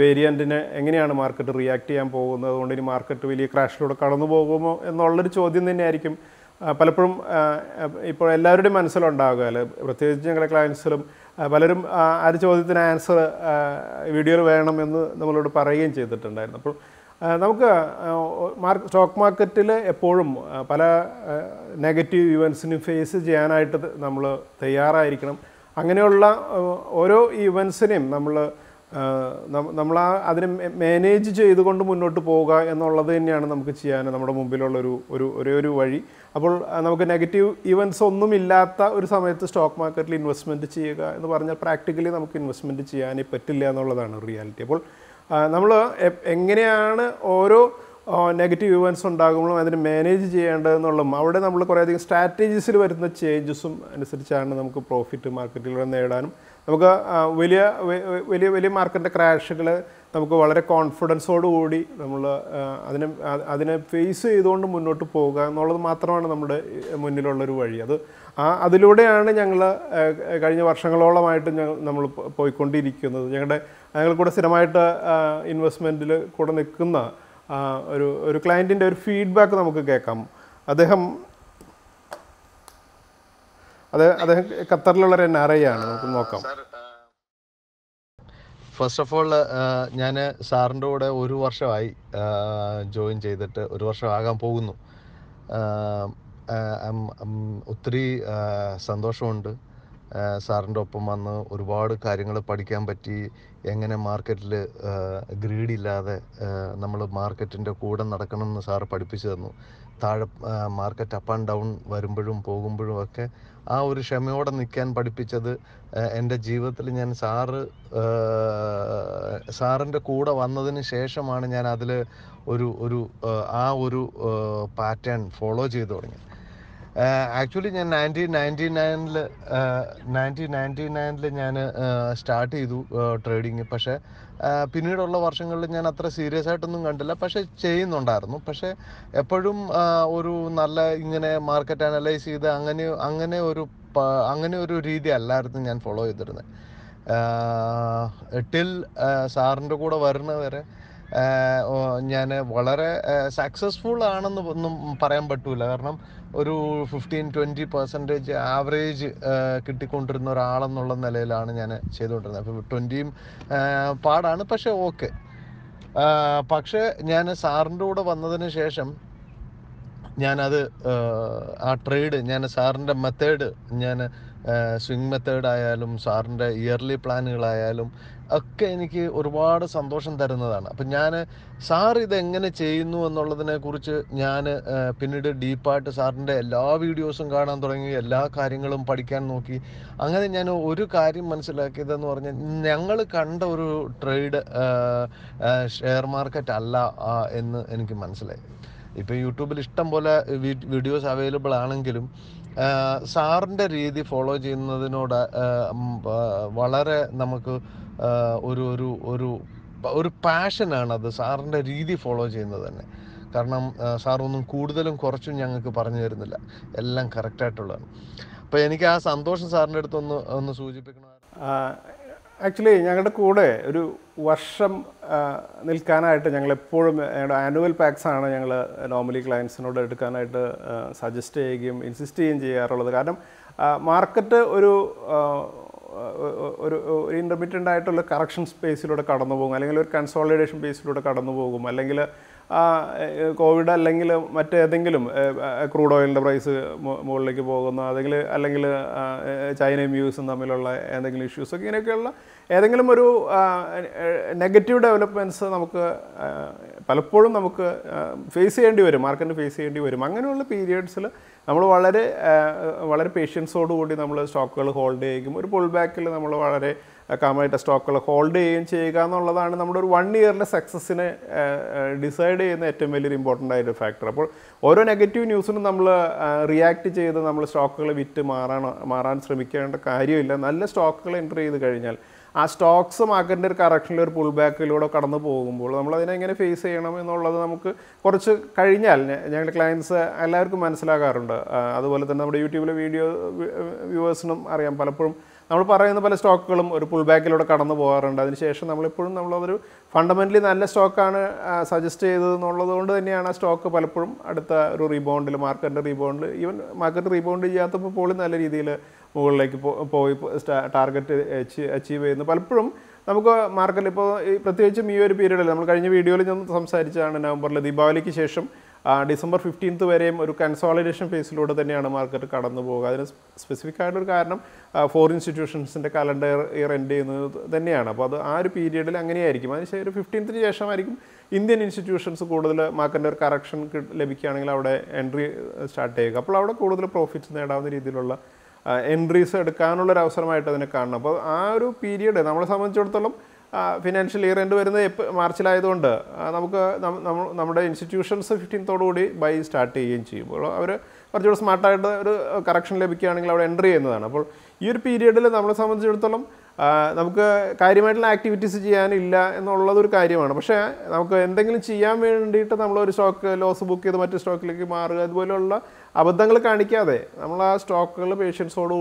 വേരിയൻറ്റിന് എങ്ങനെയാണ് മാർക്കറ്റ് റിയാക്ട് ചെയ്യാൻ പോകുന്നത് അതുകൊണ്ട് ഇനി മാർക്കറ്റ് വലിയ ക്രാഷിലൂടെ കടന്നു പോകുമോ എന്നുള്ളൊരു ചോദ്യം തന്നെയായിരിക്കും പലപ്പോഴും ഇപ്പോൾ എല്ലാവരുടെയും മനസ്സിലുണ്ടാകുക അല്ലെ പ്രത്യേകിച്ച് ഞങ്ങളുടെ ക്ലയൻസിലും പലരും ആ ഒരു ചോദ്യത്തിന് ആൻസർ വീഡിയോയിൽ വേണമെന്ന് നമ്മളോട് പറയുകയും ചെയ്തിട്ടുണ്ടായിരുന്നു അപ്പോൾ നമുക്ക് മാർക്ക് സ്റ്റോക്ക് മാർക്കറ്റിൽ എപ്പോഴും പല നെഗറ്റീവ് ഇവൻസിനും ഫേസ് ചെയ്യാനായിട്ട് നമ്മൾ തയ്യാറായിരിക്കണം അങ്ങനെയുള്ള ഓരോ ഇവൻസിനെയും നമ്മൾ നമ്മൾ ആ അതിനെ മാനേജ് ചെയ്തുകൊണ്ട് മുന്നോട്ട് പോവുക എന്നുള്ളത് തന്നെയാണ് നമുക്ക് ചെയ്യാൻ നമ്മുടെ മുമ്പിലുള്ള ഒരു ഒരു ഒരേ ഒരു വഴി അപ്പോൾ നമുക്ക് നെഗറ്റീവ് ഇവൻസ് ഒന്നും ഇല്ലാത്ത ഒരു സമയത്ത് സ്റ്റോക്ക് മാർക്കറ്റിൽ ഇൻവെസ്റ്റ്മെൻറ്റ് ചെയ്യുക എന്ന് പറഞ്ഞാൽ പ്രാക്ടിക്കലി നമുക്ക് ഇൻവെസ്റ്റ്മെൻറ്റ് ചെയ്യാനേ പറ്റില്ല എന്നുള്ളതാണ് റിയാലിറ്റി അപ്പോൾ നമ്മൾ എങ്ങനെയാണ് ഓരോ നെഗറ്റീവ് ഇവൻസ് ഉണ്ടാകുമ്പോഴും അതിനെ മാനേജ് ചെയ്യേണ്ടതെന്നുള്ളതും അവിടെ നമ്മൾ കുറേയധികം സ്ട്രാറ്റജീസിൽ വരുന്ന ചേഞ്ചസും അനുസരിച്ചാണ് നമുക്ക് പ്രോഫിറ്റ് മാർക്കറ്റിലൂടെ നേടാനും നമുക്ക് വലിയ വലിയ വലിയ മാർക്കറ്റിൻ്റെ ക്രാഷുകൾ നമുക്ക് വളരെ കോൺഫിഡൻസോടുകൂടി നമ്മൾ അതിനെ അതിനെ ഫേസ് ചെയ്തുകൊണ്ട് മുന്നോട്ട് പോവുക എന്നുള്ളത് മാത്രമാണ് നമ്മുടെ മുന്നിലുള്ളൊരു വഴി അത് ആ അതിലൂടെയാണ് ഞങ്ങൾ കഴിഞ്ഞ വർഷങ്ങളോളമായിട്ട് നമ്മൾ പോയിക്കൊണ്ടിരിക്കുന്നത് ഞങ്ങളുടെ ഞങ്ങൾ കൂടെ സ്ഥിരമായിട്ട് ഇൻവെസ്റ്റ്മെൻറ്റിൽ കൂടെ നിൽക്കുന്ന ഒരു ഒരു ക്ലയൻറ്റിൻ്റെ ഒരു ഫീഡ്ബാക്ക് നമുക്ക് കേൾക്കാം അദ്ദേഹം അത് അദ്ദേഹം ഖത്തറിലുള്ള ഒരു എൻ ആർ ഐ ആണ് നമുക്ക് നോക്കാം ഫസ്റ്റ് ഓഫ് ഓൾ ഞാൻ സാറിൻ്റെ കൂടെ ഒരു വർഷമായി ജോയിൻ ചെയ്തിട്ട് ഒരു വർഷം ആകാൻ പോകുന്നു ഒത്തിരി സന്തോഷമുണ്ട് സാറിൻ്റെ ഒപ്പം വന്ന് ഒരുപാട് കാര്യങ്ങൾ പഠിക്കാൻ പറ്റി എങ്ങനെ മാർക്കറ്റിൽ ഗ്രീഡില്ലാതെ നമ്മൾ മാർക്കറ്റിൻ്റെ കൂടെ നടക്കണം എന്ന് സാറ് പഠിപ്പിച്ചു തന്നു താഴെ മാർക്കറ്റ് അപ്പ് ആൻഡ് ഡൗൺ വരുമ്പോഴും പോകുമ്പോഴും ഒക്കെ ആ ഒരു ക്ഷമയോടെ നിൽക്കാൻ പഠിപ്പിച്ചത് എൻ്റെ ജീവിതത്തിൽ ഞാൻ സാറ് സാറിൻ്റെ കൂടെ വന്നതിന് ശേഷമാണ് ഞാൻ അതിൽ ഒരു ഒരു ആ ഒരു പാറ്റേൺ ഫോളോ ചെയ്തു തുടങ്ങിയത് ആക്ച്വലി uh, ഞാൻ നയൻറ്റീൻ നയൻറ്റി നയനിൽ നയൻറ്റീൻ നയൻറ്റി നയനിൽ ഞാൻ സ്റ്റാർട്ട് ചെയ്തു ട്രേഡിങ് uh, പക്ഷേ uh, പിന്നീടുള്ള വർഷങ്ങളിൽ ഞാൻ അത്ര സീരിയസ് ആയിട്ടൊന്നും കണ്ടില്ല പക്ഷെ ചെയ്യുന്നുണ്ടായിരുന്നു പക്ഷേ എപ്പോഴും ഒരു നല്ല ഇങ്ങനെ മാർക്കറ്റ് അനലൈസ് ചെയ്ത് അങ്ങനെ അങ്ങനെ ഒരു അങ്ങനെ ഒരു രീതി അല്ലായിരുന്നു ഞാൻ ഫോളോ ചെയ്തിരുന്നത് ടിൽ സാറിൻ്റെ കൂടെ വരുന്ന വരെ ഞാൻ വളരെ സക്സസ്ഫുൾ ആണെന്ന് ഒന്നും പറയാൻ പറ്റൂല കാരണം ഒരു ഫിഫ്റ്റീൻ ട്വൻറ്റി പെർസെൻറ്റേജ് ആവറേജ് കിട്ടിക്കൊണ്ടിരുന്ന ഒരാളെന്നുള്ള നിലയിലാണ് ഞാൻ ചെയ്തുകൊണ്ടിരുന്നത് അപ്പോൾ ട്വൻറ്റിയും പാടാണ് പക്ഷേ ഓക്കെ പക്ഷേ ഞാൻ സാറിൻ്റെ കൂടെ വന്നതിന് ശേഷം ഞാനത് ആ ട്രേഡ് ഞാൻ സാറിൻ്റെ മെത്തേഡ് ഞാൻ സ്വിംഗ് മെത്തേഡ് ആയാലും സാറിൻ്റെ ഇയർലി പ്ലാനുകളായാലും ഒക്കെ എനിക്ക് ഒരുപാട് സന്തോഷം തരുന്നതാണ് അപ്പം ഞാൻ സാർ ഇതെങ്ങനെ ചെയ്യുന്നു എന്നുള്ളതിനെ കുറിച്ച് ഞാൻ പിന്നീട് ഡീപ്പായിട്ട് സാറിൻ്റെ എല്ലാ വീഡിയോസും കാണാൻ തുടങ്ങി എല്ലാ കാര്യങ്ങളും പഠിക്കാൻ നോക്കി അങ്ങനെ ഞാൻ ഒരു കാര്യം മനസ്സിലാക്കിയതെന്ന് പറഞ്ഞാൽ ഞങ്ങൾ കണ്ട ഒരു ട്രേഡ് ഷെയർ മാർക്കറ്റ് അല്ല എന്ന് എനിക്ക് മനസ്സിലായി ഇപ്പം യൂട്യൂബിൽ ഇഷ്ടം പോലെ വീഡിയോസ് അവൈലബിൾ ആണെങ്കിലും സാറിൻ്റെ രീതി ഫോളോ ചെയ്യുന്നതിനോട് വളരെ നമുക്ക് ഒരു ഒരു ഒരു ഒരു പാഷനാണ് അത് സാറിൻ്റെ രീതി ഫോളോ ചെയ്യുന്നത് തന്നെ കാരണം സാറൊന്നും കൂടുതലും കുറച്ചും ഞങ്ങൾക്ക് പറഞ്ഞു തരുന്നില്ല എല്ലാം കറക്റ്റായിട്ടുള്ളതാണ് അപ്പോൾ എനിക്ക് ആ സന്തോഷം സാറിൻ്റെ അടുത്ത് ഒന്ന് ഒന്ന് സൂചിപ്പിക്കണം ആക്ച്വലി ഞങ്ങളുടെ കൂടെ ഒരു വർഷം നിൽക്കാനായിട്ട് ഞങ്ങൾ എപ്പോഴും ഞങ്ങളുടെ ആനുവൽ പാക്സാണ് ഞങ്ങൾ നോർമലി ക്ലയൻസിനോട് എടുക്കാനായിട്ട് സജസ്റ്റ് ചെയ്യുകയും ഇൻസിസ്റ്റ് ചെയ്യുകയും ചെയ്യാറുള്ളത് കാരണം മാർക്കറ്റ് ഒരു ഒരു ഒരു ഇൻ്റർമീഡിയറ്റ് ആയിട്ടുള്ള കറക്ഷൻ സ്പേസിലൂടെ കടന്നു പോകും അല്ലെങ്കിൽ ഒരു കൺസോളിഡേഷൻ ബേസിലൂടെ കടന്നു പോകും അല്ലെങ്കിൽ കോവിഡ് അല്ലെങ്കിൽ മറ്റേതെങ്കിലും ക്രൂഡ് ഓയിലിൻ്റെ പ്രൈസ് മുകളിലേക്ക് പോകുന്നു അല്ലെങ്കിൽ അല്ലെങ്കിൽ ചൈനയും യു എസും തമ്മിലുള്ള ഏതെങ്കിലും ഇഷ്യൂസ് ഇങ്ങനെയൊക്കെയുള്ള ഏതെങ്കിലും ഒരു നെഗറ്റീവ് ഡെവലപ്മെൻറ്റ്സ് നമുക്ക് പലപ്പോഴും നമുക്ക് ഫേസ് ചെയ്യേണ്ടി വരും മാർക്കറ്റ് ഫേസ് ചെയ്യേണ്ടി വരും അങ്ങനെയുള്ള പീരിയഡ്സിൽ നമ്മൾ വളരെ വളരെ പേഷ്യൻസോടുകൂടി നമ്മൾ സ്റ്റോക്കുകൾ ഹോൾഡ് ചെയ്യുകയും ഒരു പുൾ ബാക്കിൽ നമ്മൾ വളരെ കാമായിട്ട് സ്റ്റോക്കുകൾ ഹോൾഡ് ചെയ്യുകയും ചെയ്യുക എന്നുള്ളതാണ് നമ്മുടെ ഒരു വൺ ഇയറിലെ സക്സസ്സിനെ ഡിസൈഡ് ചെയ്യുന്ന ഏറ്റവും വലിയൊരു ഇമ്പോർട്ടൻ്റ് ആയൊരു ഫാക്ടർ അപ്പോൾ ഓരോ നെഗറ്റീവ് ന്യൂസിനും നമ്മൾ റിയാക്ട് ചെയ്ത് നമ്മൾ സ്റ്റോക്കുകൾ വിറ്റ് മാറാൻ മാറാൻ ശ്രമിക്കേണ്ട കാര്യമില്ല നല്ല സ്റ്റോക്കുകൾ എൻ്റർ ചെയ്ത് കഴിഞ്ഞാൽ ആ സ്റ്റോക്സ് മാർക്കറ്റിൻ്റെ ഒരു കറക്ഷനിൽ ഒരു പുൾ ബാക്കിലൂടെ കടന്നു പോകുമ്പോൾ നമ്മൾ അതിനെ എങ്ങനെ ഫേസ് ചെയ്യണം എന്നുള്ളത് നമുക്ക് കുറച്ച് കഴിഞ്ഞാൽ ഞങ്ങളുടെ ക്ലയൻസ് എല്ലാവർക്കും മനസ്സിലാകാറുണ്ട് അതുപോലെ തന്നെ നമ്മുടെ യൂട്യൂബിലെ വീഡിയോ വ്യൂവേഴ്സിനും അറിയാം പലപ്പോഴും നമ്മൾ പറയുന്ന പല സ്റ്റോക്കുകളും ഒരു പുൾ ബാക്കിലൂടെ കടന്നു പോകാറുണ്ട് അതിനുശേഷം നമ്മളെപ്പോഴും നമ്മളതൊരു ഫണ്ടമെൻ്റലി നല്ല സ്റ്റോക്കാണ് സജസ്റ്റ് ചെയ്തത് എന്നുള്ളത് കൊണ്ട് തന്നെയാണ് ആ സ്റ്റോക്ക് പലപ്പോഴും അടുത്ത ഒരു റീബൗണ്ടിൽ മാർക്കറ്റിൻ്റെ റീബൗണ്ടിൽ ഈവൻ മാർക്കറ്റ് റീബൗണ്ട് ചെയ്യാത്തപ്പോൾ പോളി നല്ല രീതിയിൽ മുകളിലേക്ക് പോയി ടാർഗറ്റ് അച്ചീവ് ചെയ്യുന്നു പലപ്പോഴും നമുക്ക് മാർക്കറ്റിൽ ഇപ്പോൾ പ്രത്യേകിച്ചും ഈ ഒരു പീരീഡിൽ നമ്മൾ കഴിഞ്ഞ വീഡിയോയിൽ ഞാൻ സംസാരിച്ചതാണ് നവംബറിൽ ദീപാവലിക്ക് ശേഷം ഡിസംബർ ഫിഫ്റ്റീൻത്ത് വരെയും ഒരു കൺസോളിഡേഷൻ ഫേസിലൂടെ തന്നെയാണ് മാർക്കറ്റ് കടന്നു പോകുക അതിന് സ്പെസിഫിക് ആയിട്ടൊരു കാരണം ഫോറിൻ ഇൻസ്റ്റിറ്റ്യൂഷൻസിൻ്റെ കലണ്ടർ ഇയർ എൻഡ് ചെയ്യുന്നത് തന്നെയാണ് അപ്പോൾ അത് ആ ഒരു പീരീഡിൽ അങ്ങനെയായിരിക്കും അതിന് ഒരു ഫിഫ്റ്റീൻത്തിന് ശേഷമായിരിക്കും ഇന്ത്യൻ ഇൻസ്റ്റിറ്റ്യൂഷൻസ് കൂടുതൽ മാർക്കറ്റിൻ്റെ ഒരു കറക്ഷൻ ലഭിക്കുകയാണെങ്കിൽ അവിടെ എൻട്രി സ്റ്റാർട്ട് ചെയ്യുക അപ്പോൾ അവിടെ കൂടുതൽ പ്രോഫിറ്റ്സ് നേടാവുന്ന രീതിയിലുള്ള എൻട്രീസ് എടുക്കാനുള്ളൊരു അവസരമായിട്ട് അതിനെ കാണണം അപ്പോൾ ആ ഒരു പീരിയഡ് നമ്മളെ സംബന്ധിച്ചിടത്തോളം ഫിനാൻഷ്യൽ ഇയർ എൻഡ് വരുന്നത് എപ്പോൾ മാർച്ചിലായതുകൊണ്ട് നമുക്ക് നമ്മുടെ ഇൻസ്റ്റിറ്റ്യൂഷൻസ് കൂടി ബൈ സ്റ്റാർട്ട് ചെയ്യുകയും ചെയ്യുമ്പോൾ അവർ കുറച്ചുകൂടെ സ്മാർട്ടായിട്ട് ഒരു കറക്ഷൻ ലഭിക്കുകയാണെങ്കിൽ അവിടെ എൻട്രി ചെയ്യുന്നതാണ് അപ്പോൾ ഈ ഒരു പീരിയഡിൽ നമ്മളെ സംബന്ധിച്ചിടത്തോളം നമുക്ക് കാര്യമായിട്ടുള്ള ആക്ടിവിറ്റീസ് ചെയ്യാനില്ല എന്നുള്ളതൊരു കാര്യമാണ് പക്ഷേ നമുക്ക് എന്തെങ്കിലും ചെയ്യാൻ വേണ്ടിയിട്ട് നമ്മളൊരു സ്റ്റോക്ക് ലോസ് ബുക്ക് ചെയ്ത് മറ്റു സ്റ്റോക്കിലേക്ക് മാറുക അതുപോലെയുള്ള അബദ്ധങ്ങൾ കാണിക്കാതെ നമ്മൾ ആ സ്റ്റോക്കുകൾ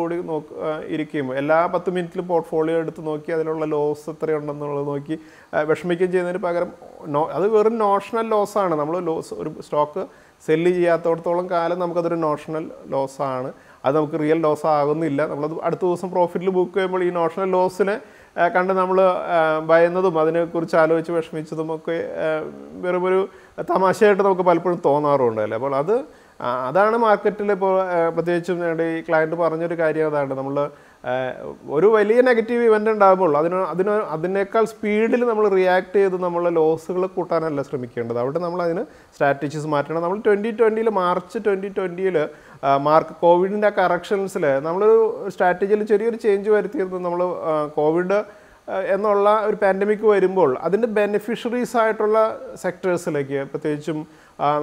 കൂടി നോക്ക് ഇരിക്കുകയും എല്ലാ പത്ത് മിനിറ്റിലും പോർട്ട്ഫോളിയോ എടുത്ത് നോക്കി അതിലുള്ള ലോസ് എത്രയുണ്ടെന്നുള്ളത് നോക്കി വിഷമിക്കുകയും ചെയ്യുന്നതിന് പകരം നോ അത് വെറും നോഷണൽ ലോസാണ് നമ്മൾ ലോസ് ഒരു സ്റ്റോക്ക് സെല്ല് ചെയ്യാത്തടത്തോളം കാലം നമുക്കതൊരു നോഷണൽ ലോസാണ് അത് നമുക്ക് റിയൽ ലോസ് ആകുന്നില്ല നമ്മളത് അടുത്ത ദിവസം പ്രോഫിറ്റിൽ ബുക്ക് ചെയ്യുമ്പോൾ ഈ നോഷണൽ ലോസിനെ കണ്ട് നമ്മൾ ഭയന്നതും അതിനെക്കുറിച്ച് ആലോചിച്ച് വിഷമിച്ചതും ഒക്കെ വെറുമൊരു തമാശയായിട്ട് നമുക്ക് പലപ്പോഴും തോന്നാറുണ്ട് അല്ലേ അപ്പോൾ അത് അതാണ് മാർക്കറ്റിൽ ഇപ്പോൾ പ്രത്യേകിച്ചും ഈ ക്ലയൻറ്റ് പറഞ്ഞൊരു കാര്യം അതാണ് നമ്മൾ ഒരു വലിയ നെഗറ്റീവ് ഇവൻ്റ് ഉണ്ടാകുമ്പോൾ അതിന് അതിന് അതിനേക്കാൾ സ്പീഡിൽ നമ്മൾ റിയാക്ട് ചെയ്ത് നമ്മൾ ലോസുകൾ കൂട്ടാനല്ല ശ്രമിക്കേണ്ടത് അവിടെ നമ്മൾ അതിന് സ്ട്രാറ്റജീസ് മാറ്റണം നമ്മൾ ട്വൻറ്റി ട്വൻറ്റിയിൽ മാർച്ച് ട്വൻറ്റി ട്വൻറ്റിയിൽ മാർക്ക് കോവിഡിൻ്റെ ആ കറക്ഷൻസിൽ നമ്മളൊരു സ്ട്രാറ്റജിയിൽ ചെറിയൊരു ചേഞ്ച് വരുത്തിയിരുന്നു നമ്മൾ കോവിഡ് എന്നുള്ള ഒരു പാൻഡമിക് വരുമ്പോൾ അതിൻ്റെ ബെനിഫിഷ്യറീസ് ആയിട്ടുള്ള സെക്ടേഴ്സിലേക്ക് പ്രത്യേകിച്ചും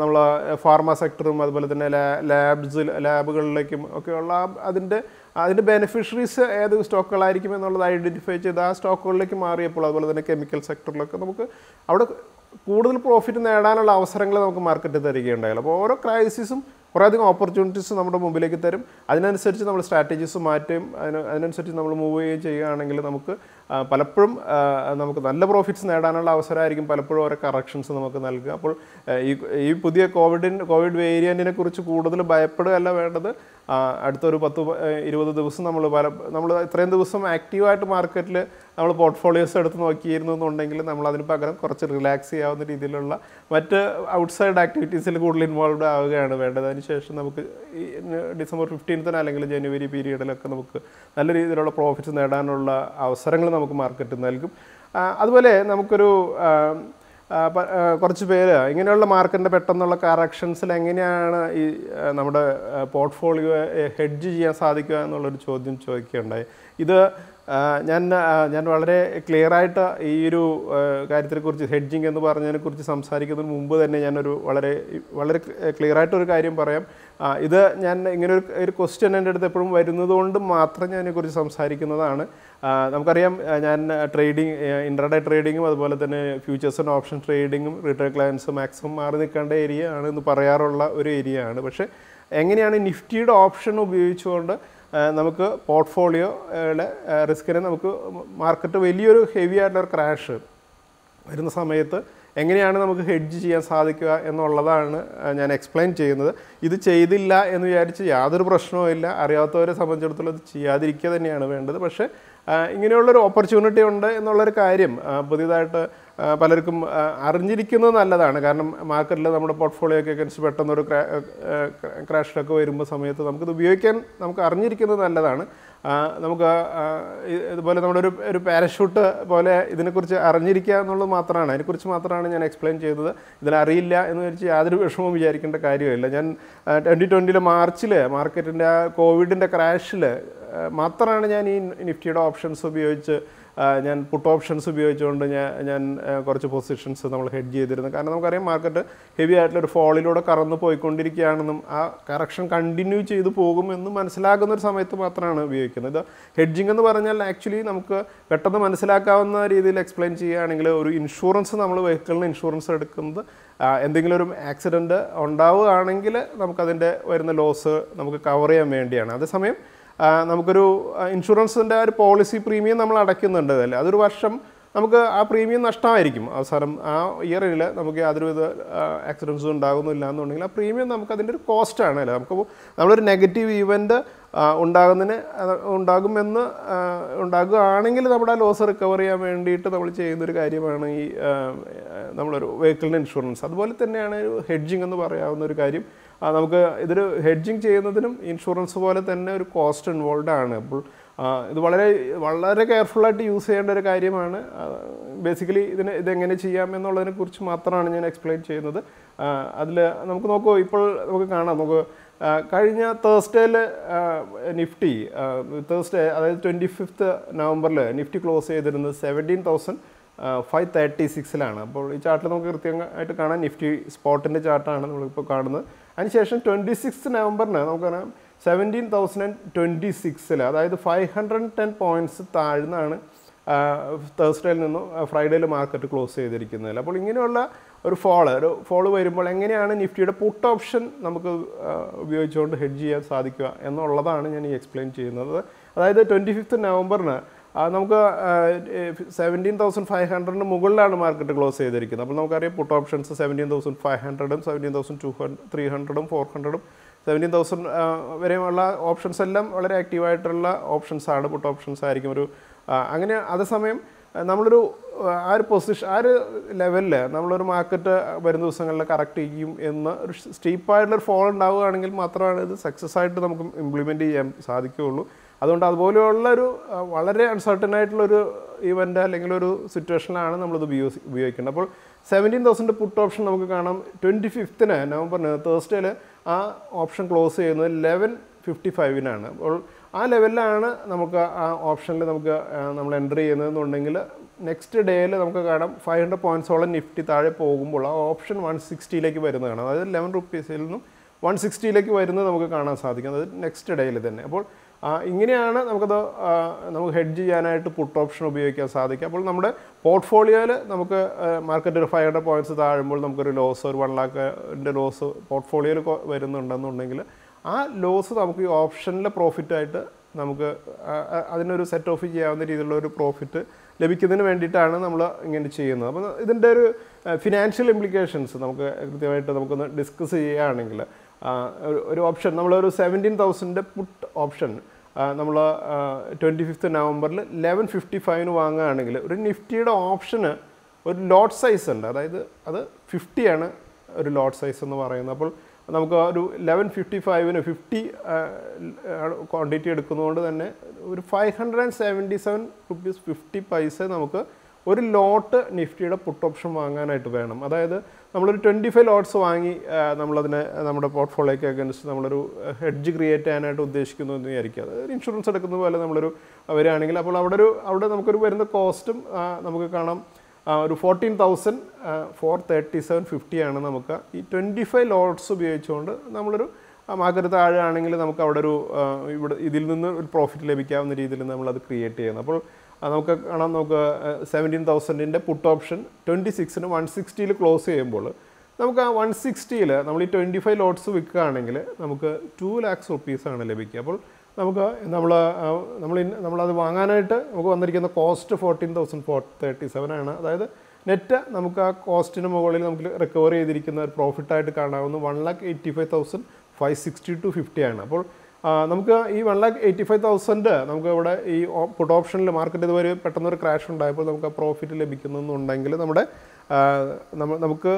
നമ്മൾ ഫാർമ സെക്ടറും അതുപോലെ തന്നെ ലാബ്സ് ലാബുകളിലേക്കും ഒക്കെയുള്ള അതിൻ്റെ അതിൻ്റെ ബെനിഫിഷ്യറീസ് ഏത് സ്റ്റോക്കുകളായിരിക്കും എന്നുള്ളത് ഐഡൻറ്റിഫൈ ചെയ്ത് ആ സ്റ്റോക്കുകളിലേക്ക് മാറിയപ്പോൾ അതുപോലെ തന്നെ കെമിക്കൽ സെക്ടറിലൊക്കെ നമുക്ക് അവിടെ കൂടുതൽ പ്രോഫിറ്റ് നേടാനുള്ള അവസരങ്ങൾ നമുക്ക് മാർക്കറ്റിൽ തരികയുണ്ടായാലും അപ്പോൾ ഓരോ ക്രൈസിസും കുറേയധികം ഓപ്പർച്യൂണിറ്റീസ് നമ്മുടെ മുമ്പിലേക്ക് തരും അതിനനുസരിച്ച് നമ്മൾ സ്ട്രാറ്റജീസ് മാറ്റുകയും അതിന് അതിനനുസരിച്ച് നമ്മൾ മൂവ് ചെയ്യുകയും ചെയ്യുകയാണെങ്കിൽ നമുക്ക് പലപ്പോഴും നമുക്ക് നല്ല പ്രോഫിറ്റ്സ് നേടാനുള്ള അവസരമായിരിക്കും പലപ്പോഴും ഓരോ കറക്ഷൻസ് നമുക്ക് നൽകുക അപ്പോൾ ഈ ഈ പുതിയ കോവിഡിന് കോവിഡ് വേരിയൻറ്റിനെ കുറിച്ച് കൂടുതൽ ഭയപ്പെടുകയല്ല വേണ്ടത് അടുത്തൊരു പത്ത് ഇരുപത് ദിവസം നമ്മൾ പല നമ്മൾ ഇത്രയും ദിവസം ആക്റ്റീവായിട്ട് മാർക്കറ്റിൽ നമ്മൾ പോർട്ട്ഫോളിയോസ് എടുത്ത് നോക്കിയിരുന്നു എന്നുണ്ടെങ്കിൽ നമ്മൾ അതിന് പകരം കുറച്ച് റിലാക്സ് ചെയ്യാവുന്ന രീതിയിലുള്ള മറ്റ് ഔട്ട്സൈഡ് ആക്ടിവിറ്റീസിൽ കൂടുതൽ ഇൻവോൾവ് ആവുകയാണ് വേണ്ടത് അതിനുശേഷം നമുക്ക് ഡിസംബർ ഫിഫ്റ്റീൻത്തിന് അല്ലെങ്കിൽ ജനുവരി പീരീഡിലൊക്കെ നമുക്ക് നല്ല രീതിയിലുള്ള പ്രോഫിറ്റ്സ് നേടാനുള്ള അവസരങ്ങൾ നമുക്ക് നമുക്ക് മാർക്കറ്റ് നൽകും അതുപോലെ നമുക്കൊരു കുറച്ച് പേര് ഇങ്ങനെയുള്ള മാർക്കറ്റിൻ്റെ പെട്ടെന്നുള്ള കറക്ഷൻസിൽ എങ്ങനെയാണ് ഈ നമ്മുടെ പോർട്ട്ഫോളിയോ ഹെഡ്ജ് ചെയ്യാൻ സാധിക്കുക എന്നുള്ളൊരു ചോദ്യം ചോദിക്കുകയുണ്ടായി ഇത് ഞാൻ ഞാൻ വളരെ ക്ലിയറായിട്ട് ഈ ഒരു കാര്യത്തെക്കുറിച്ച് ഹെഡ്ജിങ് എന്ന് പറഞ്ഞതിനെക്കുറിച്ച് സംസാരിക്കുന്നതിന് മുമ്പ് തന്നെ ഞാനൊരു വളരെ വളരെ ക്ലിയറായിട്ടൊരു കാര്യം പറയാം ഇത് ഞാൻ ഇങ്ങനെ ഒരു ഒരു ക്വസ്റ്റ്യൻ എൻ്റെ അടുത്ത് എപ്പോഴും വരുന്നതുകൊണ്ട് മാത്രം ഞാൻ ഇതിനെക്കുറിച്ച് സംസാരിക്കുന്നതാണ് നമുക്കറിയാം ഞാൻ ട്രേഡിങ് ഇൻട്രാഡേ ട്രേഡിങ്ങും അതുപോലെ തന്നെ ഫ്യൂച്ചേഴ്സ് ആൻഡ് ഓപ്ഷൻ ട്രേഡിങ്ങും റീറ്റെയിൽ ക്ലയൻസ് മാക്സിമം മാറി നിൽക്കേണ്ട ഏരിയ ആണ് എന്ന് പറയാറുള്ള ഒരു ഏരിയ ആണ് പക്ഷേ എങ്ങനെയാണ് നിഫ്റ്റിയുടെ ഓപ്ഷൻ ഉപയോഗിച്ചുകൊണ്ട് നമുക്ക് പോർട്ട്ഫോളിയോയുടെ റിസ്ക്കിനെ നമുക്ക് മാർക്കറ്റ് വലിയൊരു ഹെവി ആയിട്ടുള്ള ക്രാഷ് വരുന്ന സമയത്ത് എങ്ങനെയാണ് നമുക്ക് ഹെഡ്ജ് ചെയ്യാൻ സാധിക്കുക എന്നുള്ളതാണ് ഞാൻ എക്സ്പ്ലെയിൻ ചെയ്യുന്നത് ഇത് ചെയ്തില്ല എന്ന് വിചാരിച്ച് യാതൊരു പ്രശ്നവുമില്ല അറിയാത്തവരെ സംബന്ധിച്ചിടത്തോളം ഇത് ചെയ്യാതിരിക്കുക തന്നെയാണ് വേണ്ടത് പക്ഷേ ഇങ്ങനെയുള്ളൊരു ഓപ്പർച്യൂണിറ്റി ഉണ്ട് എന്നുള്ളൊരു കാര്യം പുതിയതായിട്ട് പലർക്കും അറിഞ്ഞിരിക്കുന്നത് നല്ലതാണ് കാരണം മാർക്കറ്റിൽ നമ്മുടെ പോർട്ട്ഫോളിയോ ഒക്കെ അനുസരിച്ച് പെട്ടെന്നൊരു ക്രാഷൊക്കെ വരുമ്പോൾ സമയത്ത് നമുക്കിത് ഉപയോഗിക്കാൻ നമുക്ക് അറിഞ്ഞിരിക്കുന്നത് നല്ലതാണ് നമുക്ക് ഇതുപോലെ നമ്മുടെ ഒരു ഒരു പാരഷൂട്ട് പോലെ ഇതിനെക്കുറിച്ച് അറിഞ്ഞിരിക്കുക എന്നുള്ളത് മാത്രമാണ് അതിനെക്കുറിച്ച് മാത്രമാണ് ഞാൻ എക്സ്പ്ലെയിൻ ചെയ്തത് ഇതിലറിയില്ല എന്ന് വെച്ച് യാതൊരു വിഷമവും വിചാരിക്കേണ്ട കാര്യമില്ല ഞാൻ ട്വൻറ്റി ട്വൻറ്റിയിലെ മാർച്ചിൽ മാർക്കറ്റിൻ്റെ ആ കോവിഡിൻ്റെ ക്രാഷിൽ മാത്രമാണ് ഞാൻ ഈ നിഫ്റ്റിയുടെ ഓപ്ഷൻസ് ഉപയോഗിച്ച് ഞാൻ പുട്ട് ഓപ്ഷൻസ് ഉപയോഗിച്ചുകൊണ്ട് ഞാൻ ഞാൻ കുറച്ച് പൊസിഷൻസ് നമ്മൾ ഹെഡ് ചെയ്തിരുന്നു കാരണം നമുക്കറിയാം മാർക്കറ്റ് ഹെവി ആയിട്ടുള്ള ഒരു ഫോളിലൂടെ കറന്ന് പോയിക്കൊണ്ടിരിക്കുകയാണെന്നും ആ കറക്ഷൻ കണ്ടിന്യൂ ചെയ്തു പോകുമെന്ന് മനസ്സിലാകുന്ന ഒരു സമയത്ത് മാത്രമാണ് ഉപയോഗിക്കുന്നത് ഇത് ഹെഡ്ജിങ് എന്ന് പറഞ്ഞാൽ ആക്ച്വലി നമുക്ക് പെട്ടെന്ന് മനസ്സിലാക്കാവുന്ന രീതിയിൽ എക്സ്പ്ലെയിൻ ചെയ്യുകയാണെങ്കിൽ ഒരു ഇൻഷുറൻസ് നമ്മൾ വെഹിക്കിളിന് ഇൻഷുറൻസ് എടുക്കുന്നത് എന്തെങ്കിലും ഒരു ആക്സിഡൻറ്റ് ഉണ്ടാവുകയാണെങ്കിൽ നമുക്കതിൻ്റെ വരുന്ന ലോസ് നമുക്ക് കവർ ചെയ്യാൻ വേണ്ടിയാണ് അതേസമയം നമുക്കൊരു ഇൻഷുറൻസിൻ്റെ ഒരു പോളിസി പ്രീമിയം നമ്മൾ അടയ്ക്കുന്നുണ്ട് അല്ലേ അതൊരു വർഷം നമുക്ക് ആ പ്രീമിയം നഷ്ടമായിരിക്കും അവസാനം ആ ഇയറിൽ നമുക്ക് വിധ ആക്സിഡൻസും ഉണ്ടാകുന്നില്ല എന്നുണ്ടെങ്കിൽ ആ പ്രീമിയം നമുക്ക് അതിൻ്റെ ഒരു കോസ്റ്റാണ് അല്ലേ നമുക്ക് നമ്മളൊരു നെഗറ്റീവ് ഇവൻറ്റ് ഉണ്ടാകുന്നതിന് ഉണ്ടാകുമെന്ന് ഉണ്ടാകുകയാണെങ്കിൽ നമ്മുടെ ആ ലോസ് റിക്കവർ ചെയ്യാൻ വേണ്ടിയിട്ട് നമ്മൾ ചെയ്യുന്നൊരു കാര്യമാണ് ഈ നമ്മളൊരു വെഹിക്കിളിൻ്റെ ഇൻഷുറൻസ് അതുപോലെ തന്നെയാണ് ഹെഡ്ജിങ് എന്ന് പറയാവുന്ന ഒരു കാര്യം നമുക്ക് ഇതൊരു ഹെഡ്ജിങ് ചെയ്യുന്നതിനും ഇൻഷുറൻസ് പോലെ തന്നെ ഒരു കോസ്റ്റ് ഇൻവോൾവ് ആണ് അപ്പോൾ ഇത് വളരെ വളരെ കെയർഫുള്ളായിട്ട് യൂസ് ചെയ്യേണ്ട ഒരു കാര്യമാണ് ബേസിക്കലി ഇതിന് ഇതെങ്ങനെ ചെയ്യാം എന്നുള്ളതിനെ കുറിച്ച് മാത്രമാണ് ഞാൻ എക്സ്പ്ലെയിൻ ചെയ്യുന്നത് അതിൽ നമുക്ക് നോക്കൂ ഇപ്പോൾ നമുക്ക് കാണാം നമുക്ക് കഴിഞ്ഞ തേഴ്സ്ഡേയിൽ നിഫ്റ്റി തേഴ്സ്ഡേ അതായത് ട്വൻറ്റി ഫിഫ്ത്ത് നവംബറിൽ നിഫ്റ്റി ക്ലോസ് ചെയ്തിരുന്നത് സെവൻറ്റീൻ തൗസൻഡ് ഫൈവ് തേർട്ടി സിക്സിലാണ് അപ്പോൾ ഈ ചാർട്ടിൽ നമുക്ക് കൃത്യമായിട്ട് കാണാം നിഫ്റ്റി സ്പോട്ടിൻ്റെ ചാർട്ടാണ് നമ്മളിപ്പോൾ കാണുന്നത് അതിനുശേഷം ട്വൻറ്റി സിക്സ് നവംബറിന് നമുക്കറിയാം സെവൻറ്റീൻ തൗസൻഡ് ആൻഡ് ട്വൻറ്റി സിക്സിൽ അതായത് ഫൈവ് ഹൺഡ്രഡ് ടെൻ പോയിൻറ്റ്സ് താഴ്ന്നാണ് തേഴ്സ്ഡേയിൽ നിന്നും ഫ്രൈഡേയിൽ മാർക്കറ്റ് ക്ലോസ് ചെയ്തിരിക്കുന്നതിൽ അപ്പോൾ ഇങ്ങനെയുള്ള ഒരു ഫോള് ഒരു ഫോള് വരുമ്പോൾ എങ്ങനെയാണ് നിഫ്റ്റിയുടെ പുട്ട് ഓപ്ഷൻ നമുക്ക് ഉപയോഗിച്ചുകൊണ്ട് ഹെഡ്ജ് ചെയ്യാൻ സാധിക്കുക എന്നുള്ളതാണ് ഞാൻ ഈ എക്സ്പ്ലെയിൻ ചെയ്യുന്നത് അതായത് ട്വൻറ്റി ഫിഫ്ത്ത് നവംബറിന് നമുക്ക് സെവൻറ്റീൻ തൗസൻഡ് ഫൈവ് ഹൺഡ്രഡിന് മുകളിലാണ് മാർക്കറ്റ് ക്ലോസ് ചെയ്തിരിക്കുന്നത് അപ്പോൾ നമുക്കറിയാം put options seventeen thousand five ഹൺഡ്രഡും seventeen thousand two hundred three ഹൺഡ്രഡും ഫോർ ഹൺഡ്രഡും സെവൻറ്റീൻ തൗസൻഡ് വരെയുള്ള ഓപ്ഷൻസ് എല്ലാം വളരെ ആക്റ്റീവായിട്ടുള്ള ഓപ്ഷൻസാണ് പുട്ട് ഓപ്ഷൻസ് ആയിരിക്കും ഒരു അങ്ങനെ അതേസമയം നമ്മളൊരു ആ ഒരു പൊസിഷൻ ആ ഒരു ലെവലിൽ നമ്മളൊരു മാർക്കറ്റ് വരുന്ന ദിവസങ്ങളിൽ കറക്റ്റ് ചെയ്യും എന്ന് ഒരു സ്റ്റീപ്പായിട്ടുള്ളൊരു ഫോൾ ഉണ്ടാവുകയാണെങ്കിൽ മാത്രമാണ് ഇത് സക്സസ് ആയിട്ട് നമുക്ക് ഇംപ്ലിമെൻറ്റ് ചെയ്യാൻ സാധിക്കുകയുള്ളൂ അതുകൊണ്ട് അതുപോലെയുള്ളൊരു വളരെ അൺസർട്ടൺ ആയിട്ടുള്ളൊരു ഇവൻ്റ് അല്ലെങ്കിൽ ഒരു സിറ്റുവേഷനിലാണ് നമ്മളിത് ഉപയോഗി ഉപയോഗിക്കേണ്ടത് അപ്പോൾ സെവൻറ്റീൻ തൗസൻഡ് പുട്ട് ഓപ്ഷൻ നമുക്ക് കാണാം ട്വൻറ്റി ഫിഫ്ത്തിന് നവംബറിന് തേഴ്സ്ഡേയിൽ ആ ഓപ്ഷൻ ക്ലോസ് ചെയ്യുന്നത് ലെവൻ ഫിഫ്റ്റി ഫൈവിനാണ് അപ്പോൾ ആ ലെവലിലാണ് നമുക്ക് ആ ഓപ്ഷനിൽ നമുക്ക് നമ്മൾ എൻ്റർ ചെയ്യുന്നതെന്നുണ്ടെങ്കിൽ നെക്സ്റ്റ് ഡേയിൽ നമുക്ക് കാണാം ഫൈവ് ഹൺഡ്രഡ് പോയിൻറ്റ്സോളം നിഫ്റ്റി താഴെ പോകുമ്പോൾ ആ ഓപ്ഷൻ വൺ സിക്സ്റ്റിയിലേക്ക് കാണാം അതായത് ലെവൻ റുപ്പീസിൽ നിന്നും വൺ സിക്സ്റ്റിയിലേക്ക് വരുന്നത് നമുക്ക് കാണാൻ സാധിക്കും അതായത് നെക്സ്റ്റ് ഡേയിൽ തന്നെ അപ്പോൾ ഇങ്ങനെയാണ് നമുക്കത് നമുക്ക് ഹെഡ്ജ് ചെയ്യാനായിട്ട് പുട്ട് ഓപ്ഷൻ ഉപയോഗിക്കാൻ സാധിക്കുക അപ്പോൾ നമ്മുടെ പോർട്ട്ഫോളിയോയിൽ നമുക്ക് മാർക്കറ്റ് ഫൈവ് ഹൺഡ്രഡ് പോയിൻറ്റ്സ് താഴുമ്പോൾ നമുക്കൊരു ലോസ് ഒരു വൺ ലാക്കിൻ്റെ ലോസ് പോർട്ട്ഫോളിയോയിൽ വരുന്നുണ്ടെന്നുണ്ടെങ്കിൽ ആ ലോസ് നമുക്ക് ഈ ഓപ്ഷനിലെ പ്രോഫിറ്റായിട്ട് നമുക്ക് അതിനൊരു സെറ്റ് ഓഫ് ചെയ്യാവുന്ന രീതിയിലുള്ള ഒരു പ്രോഫിറ്റ് ലഭിക്കുന്നതിന് വേണ്ടിയിട്ടാണ് നമ്മൾ ഇങ്ങനെ ചെയ്യുന്നത് അപ്പോൾ ഇതിൻ്റെ ഒരു ഫിനാൻഷ്യൽ ഇംപ്ലിക്കേഷൻസ് നമുക്ക് കൃത്യമായിട്ട് നമുക്കൊന്ന് ഡിസ്കസ് ചെയ്യുകയാണെങ്കിൽ ഒരു ഓപ്ഷൻ നമ്മളൊരു സെവൻറ്റീൻ തൗസൻഡിൻ്റെ പുട്ട് ഓപ്ഷൻ നമ്മൾ ട്വൻറ്റി ഫിഫ്ത്ത് നവംബറിൽ ലെവൻ ഫിഫ്റ്റി ഫൈവിന് വാങ്ങുകയാണെങ്കിൽ ഒരു നിഫ്റ്റിയുടെ ഓപ്ഷന് ഒരു ലോട്ട് സൈസ് ഉണ്ട് അതായത് അത് ഫിഫ്റ്റിയാണ് ഒരു ലോട്ട് സൈസ് എന്ന് പറയുന്നത് അപ്പോൾ നമുക്ക് ഒരു ലെവൻ ഫിഫ്റ്റി ഫൈവിന് ഫിഫ്റ്റി ക്വാണ്ടിറ്റി എടുക്കുന്നതുകൊണ്ട് തന്നെ ഒരു five hundred and seventy seven rupees fifty paise നമുക്ക് ഒരു ലോട്ട് നിഫ്റ്റിയുടെ പുട്ട് ഓപ്ഷൻ വാങ്ങാനായിട്ട് വേണം അതായത് നമ്മളൊരു ട്വൻറ്റി ഫൈവ് ലോട്ട്സ് വാങ്ങി നമ്മളതിനെ നമ്മുടെ പോർട്ട്ഫോളിയോയ്ക്ക് അഗൻസ്റ്റ് നമ്മളൊരു ഹെഡ്ജ് ക്രിയേറ്റ് ചെയ്യാനായിട്ട് ഉദ്ദേശിക്കുന്നു എന്ന് വിചാരിക്കുക അത് ഇൻഷുറൻസ് എടുക്കുന്ന പോലെ നമ്മളൊരു വരികയാണെങ്കിൽ അപ്പോൾ അവിടെ ഒരു അവിടെ നമുക്കൊരു വരുന്ന കോസ്റ്റും നമുക്ക് കാണാം ഒരു fourteen thousand four thirty seven fifty ആണ് നമുക്ക് ഈ ട്വൻറ്റി ഫൈവ് ലോട്ട്സ് ഉപയോഗിച്ചുകൊണ്ട് നമ്മളൊരു മാർക്കറ്റ് താഴെ ആണെങ്കിൽ നമുക്ക് അവിടെ ഒരു ഇവിടെ ഇതിൽ നിന്ന് ഒരു പ്രോഫിറ്റ് ലഭിക്കാവുന്ന രീതിയിൽ നമ്മളത് ക്രിയേറ്റ് ചെയ്യുന്നത് അപ്പോൾ നമുക്ക് കാണാം നമുക്ക് സെവൻറ്റീൻ തൗസൻഡിൻ്റെ പുട്ട് ഓപ്ഷൻ ട്വൻറ്റി സിക്സിന് വൺ സിക്സ്റ്റിയിൽ ക്ലോസ് ചെയ്യുമ്പോൾ നമുക്ക് ആ വൺ സിക്സ്റ്റിയിൽ നമ്മൾ ഈ ട്വൻറ്റി ഫൈവ് ലോട്ട്സ് വിൽക്കുകയാണെങ്കിൽ നമുക്ക് ടു ലാക്സ് റുപ്പീസാണ് ലഭിക്കുക അപ്പോൾ നമുക്ക് നമ്മൾ നമ്മൾ നമ്മളത് വാങ്ങാനായിട്ട് നമുക്ക് വന്നിരിക്കുന്ന cost fourteen thousand four thirty seven ആണ് അതായത് നെറ്റ് നമുക്ക് ആ കോസ്റ്റിന് മുകളിൽ നമുക്ക് റിക്കവർ ചെയ്തിരിക്കുന്ന ഒരു പ്രോഫിറ്റായിട്ട് കാണാവുന്ന one lakh eighty five thousand five sixty two fifty ആണ് അപ്പോൾ നമുക്ക് ഈ one lakh eighty five thousand നമുക്ക് ഇവിടെ ഈ പുട്ട് ഓപ്ഷനിൽ മാർക്കറ്റ് ഇതുവരെ പെട്ടെന്ന് ഒരു ക്രാഷ് ഉണ്ടായപ്പോൾ നമുക്ക് പ്രോഫിറ്റ് ലഭിക്കുന്നുണ്ടെങ്കിൽ നമ്മുടെ നമുക്ക്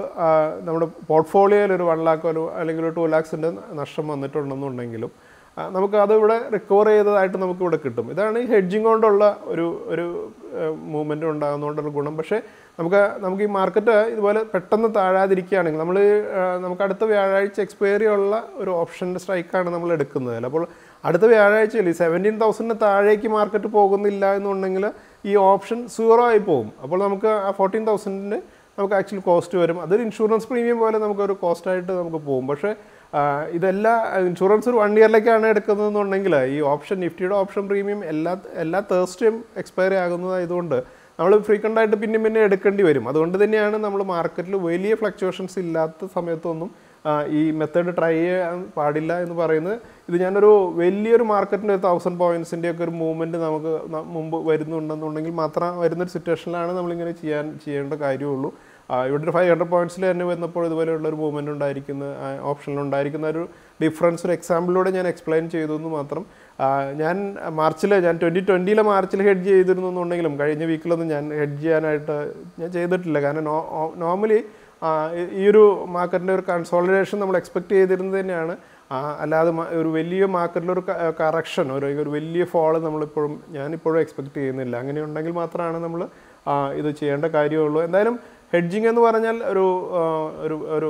നമ്മുടെ പോർട്ട്ഫോളിയോയിൽ ഒരു വൺ ലാക്ക് ഒരു അല്ലെങ്കിൽ ഒരു ടു ലാക്സിൻ്റെ നഷ്ടം വന്നിട്ടുണ്ടെന്നുണ്ടെങ്കിലും നമുക്ക് അത് ഇവിടെ റിക്കവർ ചെയ്തതായിട്ട് നമുക്ക് ഇവിടെ കിട്ടും ഇതാണ് ഈ ഹെഡ്ജിങ് കൊണ്ടുള്ള ഒരു ഒരു മൂവ്മെൻറ്റ് ഉണ്ടാകുന്നതുകൊണ്ടുള്ള ഗുണം പക്ഷേ നമുക്ക് നമുക്ക് ഈ മാർക്കറ്റ് ഇതുപോലെ പെട്ടെന്ന് താഴാതിരിക്കുകയാണെങ്കിൽ നമ്മൾ നമുക്ക് അടുത്ത വ്യാഴാഴ്ച എക്സ്പയറി ഉള്ള ഒരു ഓപ്ഷൻ്റെ സ്ട്രൈക്കാണ് നമ്മൾ എടുക്കുന്നത് അപ്പോൾ അടുത്ത വ്യാഴാഴ്ച ഈ സെവൻറ്റീൻ തൗസൻഡിന് താഴേക്ക് മാർക്കറ്റ് പോകുന്നില്ല എന്നുണ്ടെങ്കിൽ ഈ ഓപ്ഷൻ സീറോ ആയി പോകും അപ്പോൾ നമുക്ക് ആ ഫോർട്ടീൻ തൗസൻഡിന് നമുക്ക് ആക്ച്വലി കോസ്റ്റ് വരും അതൊരു ഇൻഷുറൻസ് പ്രീമിയം പോലെ നമുക്കൊരു കോസ്റ്റായിട്ട് നമുക്ക് പോകും പക്ഷേ ഇതെല്ലാ ഇൻഷുറൻസ് ഒരു വൺ ഇയറിലേക്കാണ് എടുക്കുന്നതെന്നുണ്ടെങ്കിൽ ഈ ഓപ്ഷൻ നിഫ്റ്റിയുടെ ഓപ്ഷൻ പ്രീമിയം എല്ലാ എല്ലാ തേഴ്സ്ഡേയും എക്സ്പയർ ആകുന്നതായതുകൊണ്ട് നമ്മൾ ഫ്രീക്വൻ്റ് ആയിട്ട് പിന്നെ പിന്നെ എടുക്കേണ്ടി വരും അതുകൊണ്ട് തന്നെയാണ് നമ്മൾ മാർക്കറ്റിൽ വലിയ ഫ്ലക്ച്വേഷൻസ് ഇല്ലാത്ത സമയത്തൊന്നും ഈ മെത്തേഡ് ട്രൈ ചെയ്യാൻ പാടില്ല എന്ന് പറയുന്നത് ഇത് ഞാനൊരു വലിയൊരു മാർക്കറ്റിൻ്റെ തൗസൻഡ് പോയിൻസിൻ്റെ ഒക്കെ ഒരു മൂവ്മെൻറ്റ് നമുക്ക് മുമ്പ് വരുന്നുണ്ടെന്നുണ്ടെങ്കിൽ മാത്രം വരുന്നൊരു സിറ്റുവേഷനിലാണ് നമ്മളിങ്ങനെ ചെയ്യാൻ ചെയ്യേണ്ട കാര്യമുള്ളൂ ഇവിടെ ഒരു ഫൈവ് ഹൺഡ്രഡ് പോയിന്റ്സിൽ തന്നെ വന്നപ്പോൾ ഇതുപോലെയുള്ള ഒരു മൂവ്മെൻ്റ് ഉണ്ടായിരിക്കുന്ന ഓപ്ഷനിൽ ഉണ്ടായിരിക്കുന്ന ഒരു ഡിഫറൻസ് ഒരു എക്സാമ്പിളിലൂടെ ഞാൻ എക്സ്പ്ലെയിൻ ചെയ്തു എന്ന് മാത്രം ഞാൻ മാർച്ചിൽ ഞാൻ ട്വൻറ്റി ട്വൻറ്റിയിലെ മാർച്ചിൽ ഹെഡ് ചെയ്തിരുന്നു എന്നുണ്ടെങ്കിലും കഴിഞ്ഞ വീക്കിലൊന്നും ഞാൻ ഹെഡ് ചെയ്യാനായിട്ട് ഞാൻ ചെയ്തിട്ടില്ല കാരണം നോർമലി ഈ ഒരു മാർക്കറ്റിൻ്റെ ഒരു കൺസോളിഡേഷൻ നമ്മൾ എക്സ്പെക്ട് ചെയ്തിരുന്നത് തന്നെയാണ് അല്ലാതെ ഒരു വലിയ മാർക്കറ്റിലൊരു കറക്ഷൻ ഒരു ഒരു വലിയ ഫോൾ നമ്മളിപ്പോഴും ഞാനിപ്പോഴും എക്സ്പെക്ട് ചെയ്യുന്നില്ല അങ്ങനെ ഉണ്ടെങ്കിൽ മാത്രമാണ് നമ്മൾ ഇത് ചെയ്യേണ്ട കാര്യമുള്ളൂ എന്തായാലും ഹെഡ്ജിങ് എന്ന് പറഞ്ഞാൽ ഒരു ഒരു ഒരു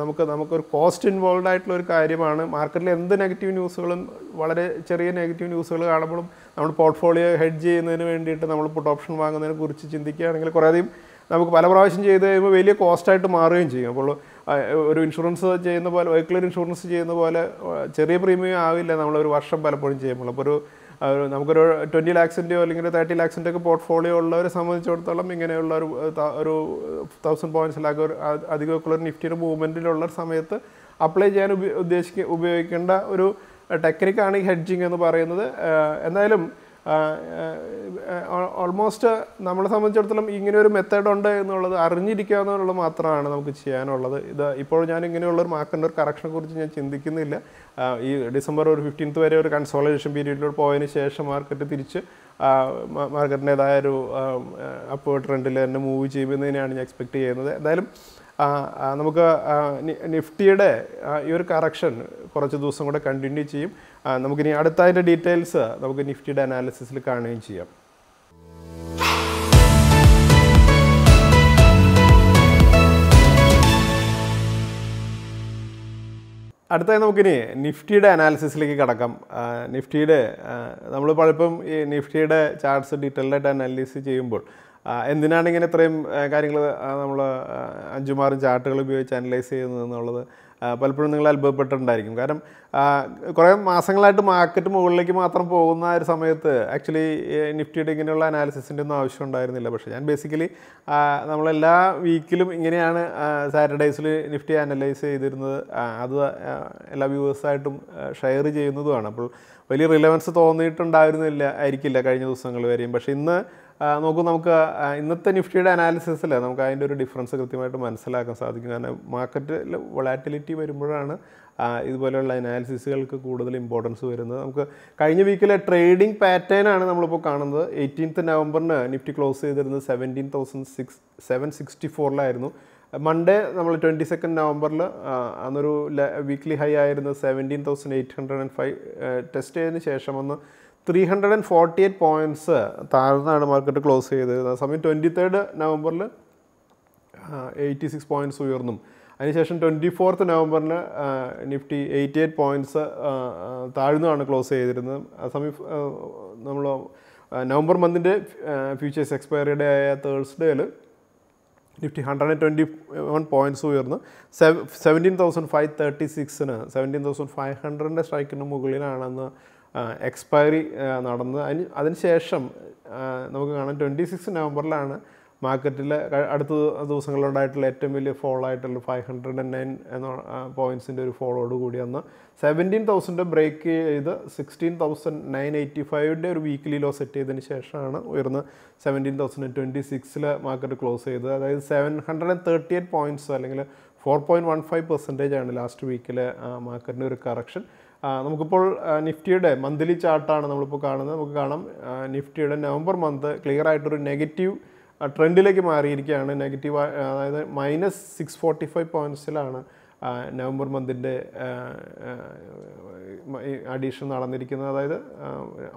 നമുക്ക് നമുക്കൊരു കോസ്റ്റ് ഇൻവോൾവ് ആയിട്ടുള്ള ഒരു കാര്യമാണ് മാർക്കറ്റിൽ എന്ത് നെഗറ്റീവ് ന്യൂസുകളും വളരെ ചെറിയ നെഗറ്റീവ് ന്യൂസുകൾ കാണുമ്പോഴും നമ്മൾ പോർട്ട്ഫോളിയോ ഹെഡ്ജ് ചെയ്യുന്നതിന് വേണ്ടിയിട്ട് നമ്മൾ പുട്ട് ഓപ്ഷൻ വാങ്ങുന്നതിനെ കുറിച്ച് ചിന്തിക്കുകയാണെങ്കിൽ അധികം നമുക്ക് പല പ്രാവശ്യം ചെയ്ത് കഴിയുമ്പോൾ വലിയ കോസ്റ്റായിട്ട് മാറുകയും ചെയ്യും അപ്പോൾ ഒരു ഇൻഷുറൻസ് ചെയ്യുന്ന പോലെ വെഹിക്കിൾ ഇൻഷുറൻസ് ചെയ്യുന്ന പോലെ ചെറിയ പ്രീമിയം ആവില്ല നമ്മളൊരു വർഷം പലപ്പോഴും ചെയ്യുമ്പോൾ അപ്പോൾ ഒരു നമുക്കൊരു ട്വൻറ്റി ലാക്സിൻ്റെയോ അല്ലെങ്കിൽ തേർട്ടി ലാക്സിൻ്റെ ഒക്കെ പോർട്ട്ഫോളിയോ ഉള്ളവരെ സംബന്ധിച്ചിടത്തോളം ഇങ്ങനെയുള്ള ഒരു ഒരു തൗസൻഡ് പോയിൻറ്റ്സിലൊക്കെ ഒരു അധികമൊക്കെയുള്ള ഒരു നിഫ്റ്റിയുടെ മൂവ്മെൻറ്റിലുള്ള സമയത്ത് അപ്ലൈ ചെയ്യാൻ ഉദ്ദേശിക്കുക ഉപയോഗിക്കേണ്ട ഒരു ടെക്നിക്കാണ് ഈ ഹെഡ്ജിങ് എന്ന് പറയുന്നത് എന്തായാലും ഓൾമോസ്റ്റ് നമ്മളെ സംബന്ധിച്ചിടത്തോളം ഇങ്ങനെ ഒരു മെത്തേഡ് ഉണ്ട് എന്നുള്ളത് അറിഞ്ഞിരിക്കുക എന്നുള്ളത് മാത്രമാണ് നമുക്ക് ചെയ്യാനുള്ളത് ഇത് ഇപ്പോൾ ഞാൻ ഇങ്ങനെയുള്ള ഒരു മാർക്കിൻ്റെ ഒരു കറക്ഷനെ കുറിച്ച് ഞാൻ ചിന്തിക്കുന്നില്ല ഈ ഡിസംബർ ഒരു ഫിഫ്റ്റീൻത്ത് വരെ ഒരു കൺസോളേഷൻ പീരീഡിലൂടെ പോയതിന് ശേഷം മാർക്കറ്റ് തിരിച്ച് മാർക്കറ്റിൻ്റേതായ ഒരു അപ്പ് ട്രെൻഡിൽ തന്നെ മൂവ് ചെയ്യുമെന്നതിനാണ് ഞാൻ എക്സ്പെക്ട് ചെയ്യുന്നത് എന്തായാലും നമുക്ക് നിഫ്റ്റിയുടെ ഈ ഒരു കറക്ഷൻ കുറച്ച് ദിവസം കൂടെ കണ്ടിന്യൂ ചെയ്യും നമുക്കിനി അടുത്ത അതിൻ്റെ ഡീറ്റെയിൽസ് നമുക്ക് നിഫ്റ്റിയുടെ അനാലിസിസിൽ കാണുകയും ചെയ്യാം അടുത്തായി നമുക്കിനി നിഫ്റ്റിയുടെ അനാലിസിസിലേക്ക് കടക്കാം നിഫ്റ്റിയുടെ നമ്മൾ പലപ്പോഴും ഈ നിഫ്റ്റിയുടെ ചാർട്ട്സ് ഡീറ്റെയിൽഡായിട്ട് അനാലിസിസ് ചെയ്യുമ്പോൾ എന്തിനാണ് ഇങ്ങനെ ഇത്രയും കാര്യങ്ങൾ നമ്മൾ അഞ്ചുമാറും ചാർട്ടുകൾ ഉപയോഗിച്ച് അനലൈസ് ചെയ്യുന്നതെന്നുള്ളത് പലപ്പോഴും നിങ്ങൾ അത്ഭുതപ്പെട്ടിട്ടുണ്ടായിരിക്കും കാരണം കുറേ മാസങ്ങളായിട്ട് മാർക്കറ്റ് മുകളിലേക്ക് മാത്രം പോകുന്ന ഒരു സമയത്ത് ആക്ച്വലി നിഫ്റ്റിയുടെ ഇങ്ങനെയുള്ള അനാലിസിസിൻ്റെ ഒന്നും ആവശ്യം ഉണ്ടായിരുന്നില്ല പക്ഷേ ഞാൻ ബേസിക്കലി നമ്മളെല്ലാ വീക്കിലും ഇങ്ങനെയാണ് സാറ്റർഡേസിൽ നിഫ്റ്റി അനലൈസ് ചെയ്തിരുന്നത് അത് എല്ലാ വ്യൂവേഴ്സായിട്ടും ഷെയർ ചെയ്യുന്നതുമാണ് അപ്പോൾ വലിയ റിലവൻസ് തോന്നിയിട്ടുണ്ടായിരുന്നില്ല ആയിരിക്കില്ല കഴിഞ്ഞ ദിവസങ്ങൾ വരെയും പക്ഷേ ഇന്ന് നോക്കൂ നമുക്ക് ഇന്നത്തെ നിഫ്റ്റിയുടെ അനാലിസിസിൽ നമുക്ക് അതിൻ്റെ ഒരു ഡിഫറൻസ് കൃത്യമായിട്ട് മനസ്സിലാക്കാൻ സാധിക്കും കാരണം മാർക്കറ്റിൽ വൊളാറ്റിലിറ്റി വരുമ്പോഴാണ് ഇതുപോലെയുള്ള അനാലിസിസുകൾക്ക് കൂടുതൽ ഇമ്പോർട്ടൻസ് വരുന്നത് നമുക്ക് കഴിഞ്ഞ വീക്കിലെ ട്രേഡിംഗ് പാറ്റേണാണ് നമ്മളിപ്പോൾ കാണുന്നത് എയ്റ്റീൻത്ത് നവംബറിന് നിഫ്റ്റി ക്ലോസ് ചെയ്തിരുന്നത് seventeen thousand six seven sixty ഫോറിലായിരുന്നു മൺഡേ നമ്മൾ ട്വൻറ്റി സെക്കൻഡ് നവംബറിൽ അന്നൊരു വീക്ക്ലി ഹൈ ആയിരുന്നു seventeen thousand eight hundred and five test ചെയ്തതിന് ശേഷം ഒന്ന് three hundred and forty eight points താഴ്ന്നാണ് മാർക്കറ്റ് ക്ലോസ് ചെയ്തത് സമയം ട്വൻറ്റി തേർഡ് നവംബറിൽ എയ്റ്റി സിക്സ് പോയിൻറ്റ്സ് ഉയർന്നു അതിനുശേഷം ട്വൻറ്റി ഫോർത്ത് നവംബറിൽ നിഫ്റ്റി എയ്റ്റി എയ്റ്റ് പോയിൻറ്റ്സ് താഴ്ന്നാണ് ക്ലോസ് ചെയ്തിരുന്നത് ആ സമയം നമ്മൾ നവംബർ മന്തിൻ്റെ ഫ്യൂച്ചേഴ്സ് എക്സ്പയറി ഡേ ആയ തേഴ്സ്ഡേയിൽ Nifty hundred and twenty one points ഉയർന്ന് seven seventeen thousand five thirty സിക്സിന് സെവൻറ്റീൻ തൗസൻഡ് ഫൈവ് ഹൺഡ്രഡിൻ്റെ സ്ട്രൈക്കിന് മുകളിലാണെന്ന് എക്സ്പയറി നടന്നത് അതിന് അതിനുശേഷം നമുക്ക് കാണാം ട്വൻറ്റി സിക്സ് നവംബറിലാണ് മാർക്കറ്റിൽ അടുത്ത ദിവസങ്ങളിലുണ്ടായിട്ടുള്ള ഏറ്റവും വലിയ ഫോൾ ആയിട്ടുള്ള ഫൈവ് ഹൺഡ്രഡ് ആൻഡ് നയൻ എന്ന പോയിൻസിൻ്റെ ഒരു ഫോളോട് കൂടി വന്ന് സെവൻറ്റീൻ തൗസൻഡ് ബ്രേക്ക് ചെയ്ത് സിക്സ്റ്റീൻ തൗസൻഡ് നയൻ എയ്റ്റി ഫൈവിൻ്റെ ഒരു വീക്ക്ലി ലോ സെറ്റ് ചെയ്തതിന് ശേഷമാണ് ഉയർന്ന് സെവൻറ്റീൻ തൗസൻഡ് ട്വൻറ്റി സിക്സിൽ മാർക്കറ്റ് ക്ലോസ് ചെയ്തത് അതായത് seven hundred and thirty eight points അല്ലെങ്കിൽ four point one five percentage ആണ് ലാസ്റ്റ് വീക്കിലെ മാർക്കറ്റിൻ്റെ ഒരു കറക്ഷൻ നമുക്കിപ്പോൾ നിഫ്റ്റിയുടെ മന്ത്ലി ചാർട്ടാണ് നമ്മളിപ്പോൾ കാണുന്നത് നമുക്ക് കാണാം നിഫ്റ്റിയുടെ നവംബർ മന്ത് ക്ലിയർ ആയിട്ടൊരു നെഗറ്റീവ് ട്രെൻഡിലേക്ക് മാറിയിരിക്കുകയാണ് നെഗറ്റീവ് അതായത് മൈനസ് സിക്സ് ഫോർട്ടി ഫൈവ് പോയിൻസിലാണ് നവംബർ മന്തിൻ്റെ അഡീഷൻ നടന്നിരിക്കുന്നത് അതായത്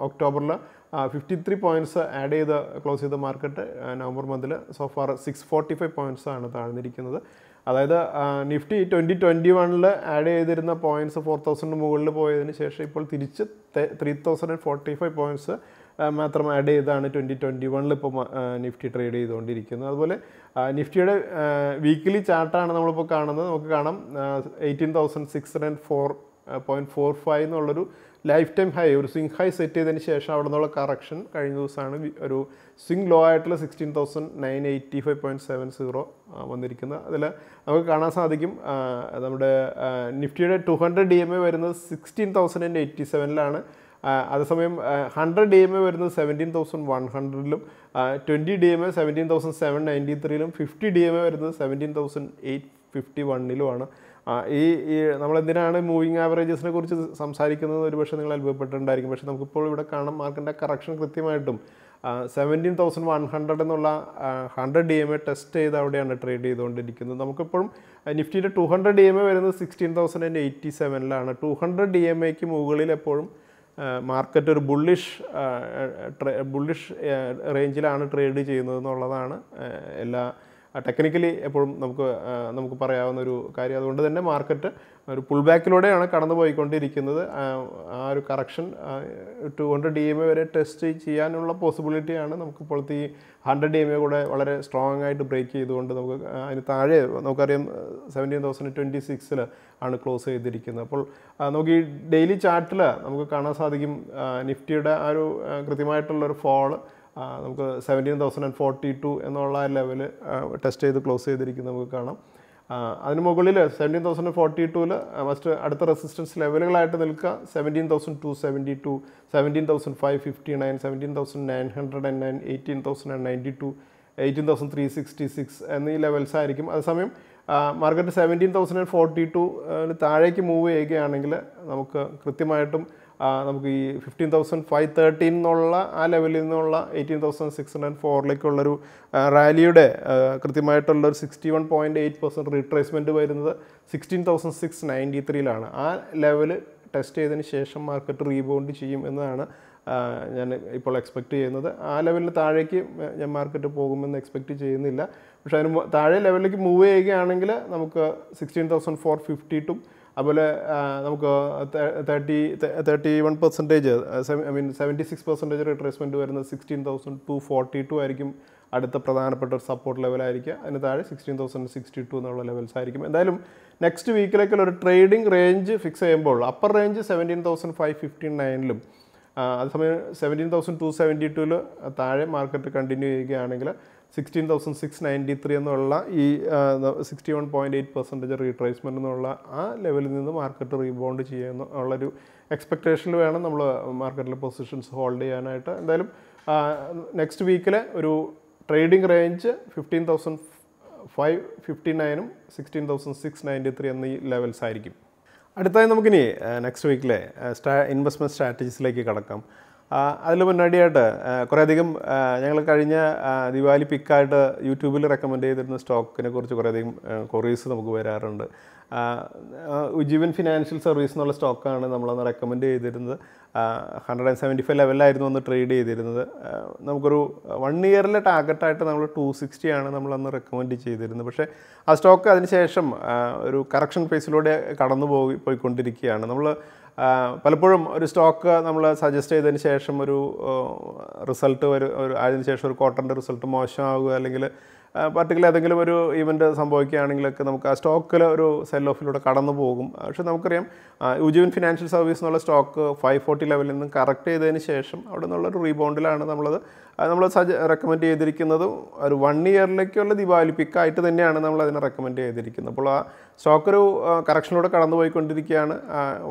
ഒക്ടോബറിൽ ഫിഫ്റ്റി ത്രീ പോയിൻറ്റ്സ് ആഡ് ചെയ്ത ക്ലോസ് ചെയ്ത മാർക്കറ്റ് നവംബർ മന്തിൽ so far six forty five പോയിൻറ്റ്സാണ് ആണ് താഴ്ന്നിരിക്കുന്നത് അതായത് നിഫ്റ്റി ട്വൻറ്റി ട്വൻറ്റി വണ്ണിൽ ആഡ് ചെയ്തിരുന്ന പോയിൻറ്റ്സ് ഫോർ തൗസൻഡ് മുകളിൽ പോയതിന് ശേഷം ഇപ്പോൾ തിരിച്ച് three thousand and forty five points മാത്രം ആഡ് ചെയ്താണ് ട്വൻറ്റി ട്വൻറ്റി വണ്ണിൽ ഇപ്പോൾ നിഫ്റ്റി ട്രേഡ് ചെയ്തുകൊണ്ടിരിക്കുന്നത് അതുപോലെ നിഫ്റ്റിയുടെ വീക്കിലി ചാർട്ടാണ് നമ്മളിപ്പോൾ കാണുന്നത് നമുക്ക് കാണാം eighteen thousand six hundred four point four five എന്നുള്ളൊരു ലൈഫ് ടൈം ഹൈ ഒരു സ്വിംഗ് ഹൈ സെറ്റ് ചെയ്തതിന് ശേഷം അവിടെ നിന്നുള്ള കറക്ഷൻ കഴിഞ്ഞ ദിവസമാണ് ഒരു സ്വിംഗ് ലോ ആയിട്ടുള്ള sixteen thousand nine eighty five point seven zero വന്നിരിക്കുന്നത് അതിൽ നമുക്ക് കാണാൻ സാധിക്കും നമ്മുടെ നിഫ്റ്റിയുടെ two hundred D M A വരുന്നത് സിക്സ്റ്റീൻ തൗസൻഡ് ആൻഡ് എയ്റ്റി സെവനിലാണ് അതേസമയം ഹൺഡ്രഡ് ഡി എം എ വരുന്നത് സെവൻറ്റീൻ തൗസൻഡ് വൺ ഹൺഡ്രഡിലും twenty D M A seventeen thousand seven ninety ത്രീയിലും ഫിഫ്റ്റി ഡി എം എ വരുന്നത് സെവൻറ്റീൻ തൗസൻഡ് എയ്റ്റ് ഫിഫ്റ്റി വണ്ണിലുമാണ് ഈ ഈ നമ്മളെന്തിനാണ് മൂവിങ് ആവറേജസിനെ കുറിച്ച് സംസാരിക്കുന്നത് ഒരുപക്ഷെ നിങ്ങൾ അത്ഭുതപ്പെട്ടിട്ടുണ്ടായിരിക്കും പക്ഷേ നമുക്കിപ്പോൾ ഇവിടെ കാണാം മാർക്കിൻ്റെ കറക്ഷൻ കൃത്യമായിട്ടും സെവൻറ്റീൻ തൗസൻഡ് വൺ ഹൺഡ്രഡ് എന്നുള്ള hundred D M A test ചെയ്ത് അവിടെയാണ് ട്രേഡ് ചെയ്തുകൊണ്ടിരിക്കുന്നത് നമുക്കിപ്പോഴും നിഫ്റ്റിയുടെ two hundred D M A വരുന്നത് സിക്സ്റ്റീൻ തൗസൻഡ് ആൻഡ് എയ്റ്റി സെവനിലാണ് ടു ഹൺഡ്രഡ് ഡി എം എക്ക് മുകളിൽ എപ്പോഴും മാർക്കറ്റ് ഒരു ബുള്ളിഷ് ബുള്ളിഷ് റേഞ്ചിലാണ് ട്രേഡ് ചെയ്യുന്നത് എന്നുള്ളതാണ് എല്ലാ ടെക്നിക്കലി എപ്പോഴും നമുക്ക് നമുക്ക് പറയാവുന്ന ഒരു കാര്യം അതുകൊണ്ട് തന്നെ മാർക്കറ്റ് ഒരു പുൾ ബാക്കിലൂടെയാണ് കടന്നു പോയിക്കൊണ്ടിരിക്കുന്നത് ആ ഒരു correction two hundred D M A വരെ ടെസ്റ്റ് ചെയ്യാനുള്ള പോസിബിലിറ്റിയാണ് നമുക്കിപ്പോഴത്തെ ഈ ഹൺഡ്രഡ് ഡി എം എ കൂടെ വളരെ സ്ട്രോങ് ആയിട്ട് ബ്രേക്ക് ചെയ്തുകൊണ്ട് നമുക്ക് അതിന് താഴെ നമുക്കറിയാം സെവൻറ്റീൻ തൗസൻഡ് ട്വൻറ്റി സിക്സിൽ ആണ് ക്ലോസ് ചെയ്തിരിക്കുന്നത് അപ്പോൾ നമുക്ക് ഈ ഡെയിലി ചാർട്ടിൽ നമുക്ക് കാണാൻ സാധിക്കും നിഫ്റ്റിയുടെ ആ ഒരു കൃത്യമായിട്ടുള്ളൊരു ഫോള് നമുക്ക് seventeen thousand and forty two എന്നുള്ള ലെവൽ ടെസ്റ്റ് ചെയ്ത് ക്ലോസ് ചെയ്തിരിക്കുന്നത് നമുക്ക് കാണാം അതിന് മുകളിൽ സെവൻറ്റീൻ തൗസൻഡ് ഫോർട്ടി ടുവിൽ മസ്റ്റ് അടുത്ത റെസിസ്റ്റൻസ് ലെവലുകളായിട്ട് നിൽക്കുക seventeen thousand two seventy two seventeen thousand five fifty nine seventeen thousand nine hundred and nine eighteen thousand and ninety two eighteen thousand three sixty six എന്നീ levels ആയിരിക്കും അതേസമയം market seventeen thousand and forty two താഴേക്ക് move ചെയ്യുകയാണെങ്കിൽ നമുക്ക് കൃത്യമായിട്ടും നമുക്ക് ഈ fifteen thousand five thirteen എന്നുള്ള ആ ലെവലിൽ നിന്നുള്ള എയ്റ്റീൻ തൗസൻഡ് സിക്സ് ഹൺഡ്രഡ് ഫോറിലേക്കുള്ളൊരു റാലിയുടെ കൃത്യമായിട്ടുള്ള ഒരു sixty one point eight percent retracement വരുന്നത് സിക്സ്റ്റീൻ തൗസൻഡ് സിക്സ് നയൻറ്റി ത്രീയിലാണ് ആ ലെവല് ടെസ്റ്റ് ചെയ്തതിന് ശേഷം മാർക്കറ്റ് റീബൗണ്ട് ചെയ്യും എന്നതാണ് ഞാൻ ഇപ്പോൾ എക്സ്പെക്റ്റ് ചെയ്യുന്നത് ആ ലെവലിന് താഴേക്ക് ഞാൻ മാർക്കറ്റ് പോകുമെന്ന് എക്സ്പെക്റ്റ് ചെയ്യുന്നില്ല പക്ഷേ അതിന് താഴെ ലെവലിലേക്ക് മൂവ് ചെയ്യുകയാണെങ്കിൽ നമുക്ക് sixteen thousand four fifty two അതുപോലെ നമുക്ക് thirty thirty one percentage I mean seventy six percentage retracement വരുന്നത് sixteen thousand two forty two ആയിരിക്കും അടുത്ത പ്രധാനപ്പെട്ട ഒരു സപ്പോർട്ട് ലെവലായിരിക്കുക അതിന് താഴെ സിക്സ്റ്റീൻ തൗസൻഡ് സിക്സ്റ്റി ടു എന്നുള്ള ലെവൽസ് ആയിരിക്കും എന്തായാലും നെക്സ്റ്റ് വീക്കിലേക്കുള്ള ഒരു ട്രേഡിംഗ് റേഞ്ച് ഫിക്സ് ചെയ്യുമ്പോൾ upper range seventeen thousand five fifty നയനിലും അതേസമയം സെവൻറ്റീൻ തൗസൻഡ് ടു സെവൻറ്റി ടുവിൽ താഴെ മാർക്കറ്റ് കണ്ടിന്യൂ ചെയ്യുകയാണെങ്കിൽ sixteen thousand six ninety three എന്നുള്ള ഈ sixty one point eight percentage retracement എന്നുള്ള ആ ലെവലിൽ നിന്ന് മാർക്കറ്റ് റീബൗണ്ട് ചെയ്യുന്ന ഉള്ളൊരു എക്സ്പെക്റ്റേഷനിൽ വേണം നമ്മൾ മാർക്കറ്റിലെ പൊസിഷൻസ് ഹോൾഡ് ചെയ്യാനായിട്ട് എന്തായാലും നെക്സ്റ്റ് വീക്കിലെ ഒരു trading range fifteen thousand five fifty നയനും sixteen thousand six ninety three എന്നീ ലെവൽസ് ആയിരിക്കും അടുത്തായി നമുക്കിനി നെക്സ്റ്റ് വീക്കിലെ സ്റ്റാ ഇൻവെസ്റ്റ്മെൻറ്റ് സ്ട്രാറ്റജീസിലേക്ക് കടക്കാം അതിൽ മുന്നോടിയായിട്ട് കുറേയധികം ഞങ്ങൾ കഴിഞ്ഞ ദിവാലി പിക്കായിട്ട് യൂട്യൂബിൽ റെക്കമെൻഡ് ചെയ്തിരുന്ന സ്റ്റോക്കിനെ കുറിച്ച് കുറേയധികം കൊറീസ് നമുക്ക് വരാറുണ്ട് ഉജീവൻ ഫിനാൻഷ്യൽ സർവീസ് എന്നുള്ള സ്റ്റോക്കാണ് നമ്മളന്ന് റെക്കമെൻഡ് ചെയ്തിരുന്നത് ഹൺഡ്രഡ് ആൻഡ് സെവൻറ്റി ഫൈവ് ലെവലായിരുന്നു അന്ന് ട്രേഡ് ചെയ്തിരുന്നത് നമുക്കൊരു വൺ ഇയറിലെ ടാർഗറ്റായിട്ട് നമ്മൾ ടു സിക്സ്റ്റി ആണ് നമ്മളന്ന് റെക്കമെൻഡ് ചെയ്തിരുന്നത് പക്ഷേ ആ സ്റ്റോക്ക് അതിനുശേഷം ഒരു കറക്ഷൻ ഫേസിലൂടെ കടന്നു പോയി പോയിക്കൊണ്ടിരിക്കുകയാണ് നമ്മൾ പലപ്പോഴും ഒരു സ്റ്റോക്ക് നമ്മൾ സജസ്റ്റ് ചെയ്തതിന് ശേഷം ഒരു റിസൾട്ട് ഒരു ആയതിനു ശേഷം ഒരു ക്വാർട്ടറിൻ്റെ റിസൾട്ട് മോശമാവുക അല്ലെങ്കിൽ പർട്ടിക്കുലർ ഏതെങ്കിലും ഒരു ഇവൻറ്റ് സംഭവിക്കുകയാണെങ്കിലൊക്കെ നമുക്ക് ആ സ്റ്റോക്കിൽ ഒരു സെൽ ഓഫിലൂടെ കടന്നു പോകും പക്ഷെ നമുക്കറിയാം യുജീവൻ ഫിനാൻഷ്യൽ സർവീസ് എന്നുള്ള സ്റ്റോക്ക് ഫൈവ് ഫോർട്ടി ലെവലിൽ നിന്ന് കറക്റ്റ് ചെയ്തതിന് ശേഷം അവിടെ നിന്നുള്ളൊരു റീബൗണ്ടിലാണ് നമ്മളത് നമ്മൾ സജ റെക്കമെൻഡ് ചെയ്തിരിക്കുന്നത് ഒരു വൺ ഇയറിലേക്കുള്ള ദിവാലി പിക്കായിട്ട് തന്നെയാണ് നമ്മൾ അതിനെ റെക്കമെൻഡ് ചെയ്തിരിക്കുന്നത് അപ്പോൾ ആ സ്റ്റോക്ക് ഒരു കറക്ഷനിലൂടെ കടന്നു പോയിക്കൊണ്ടിരിക്കുകയാണ്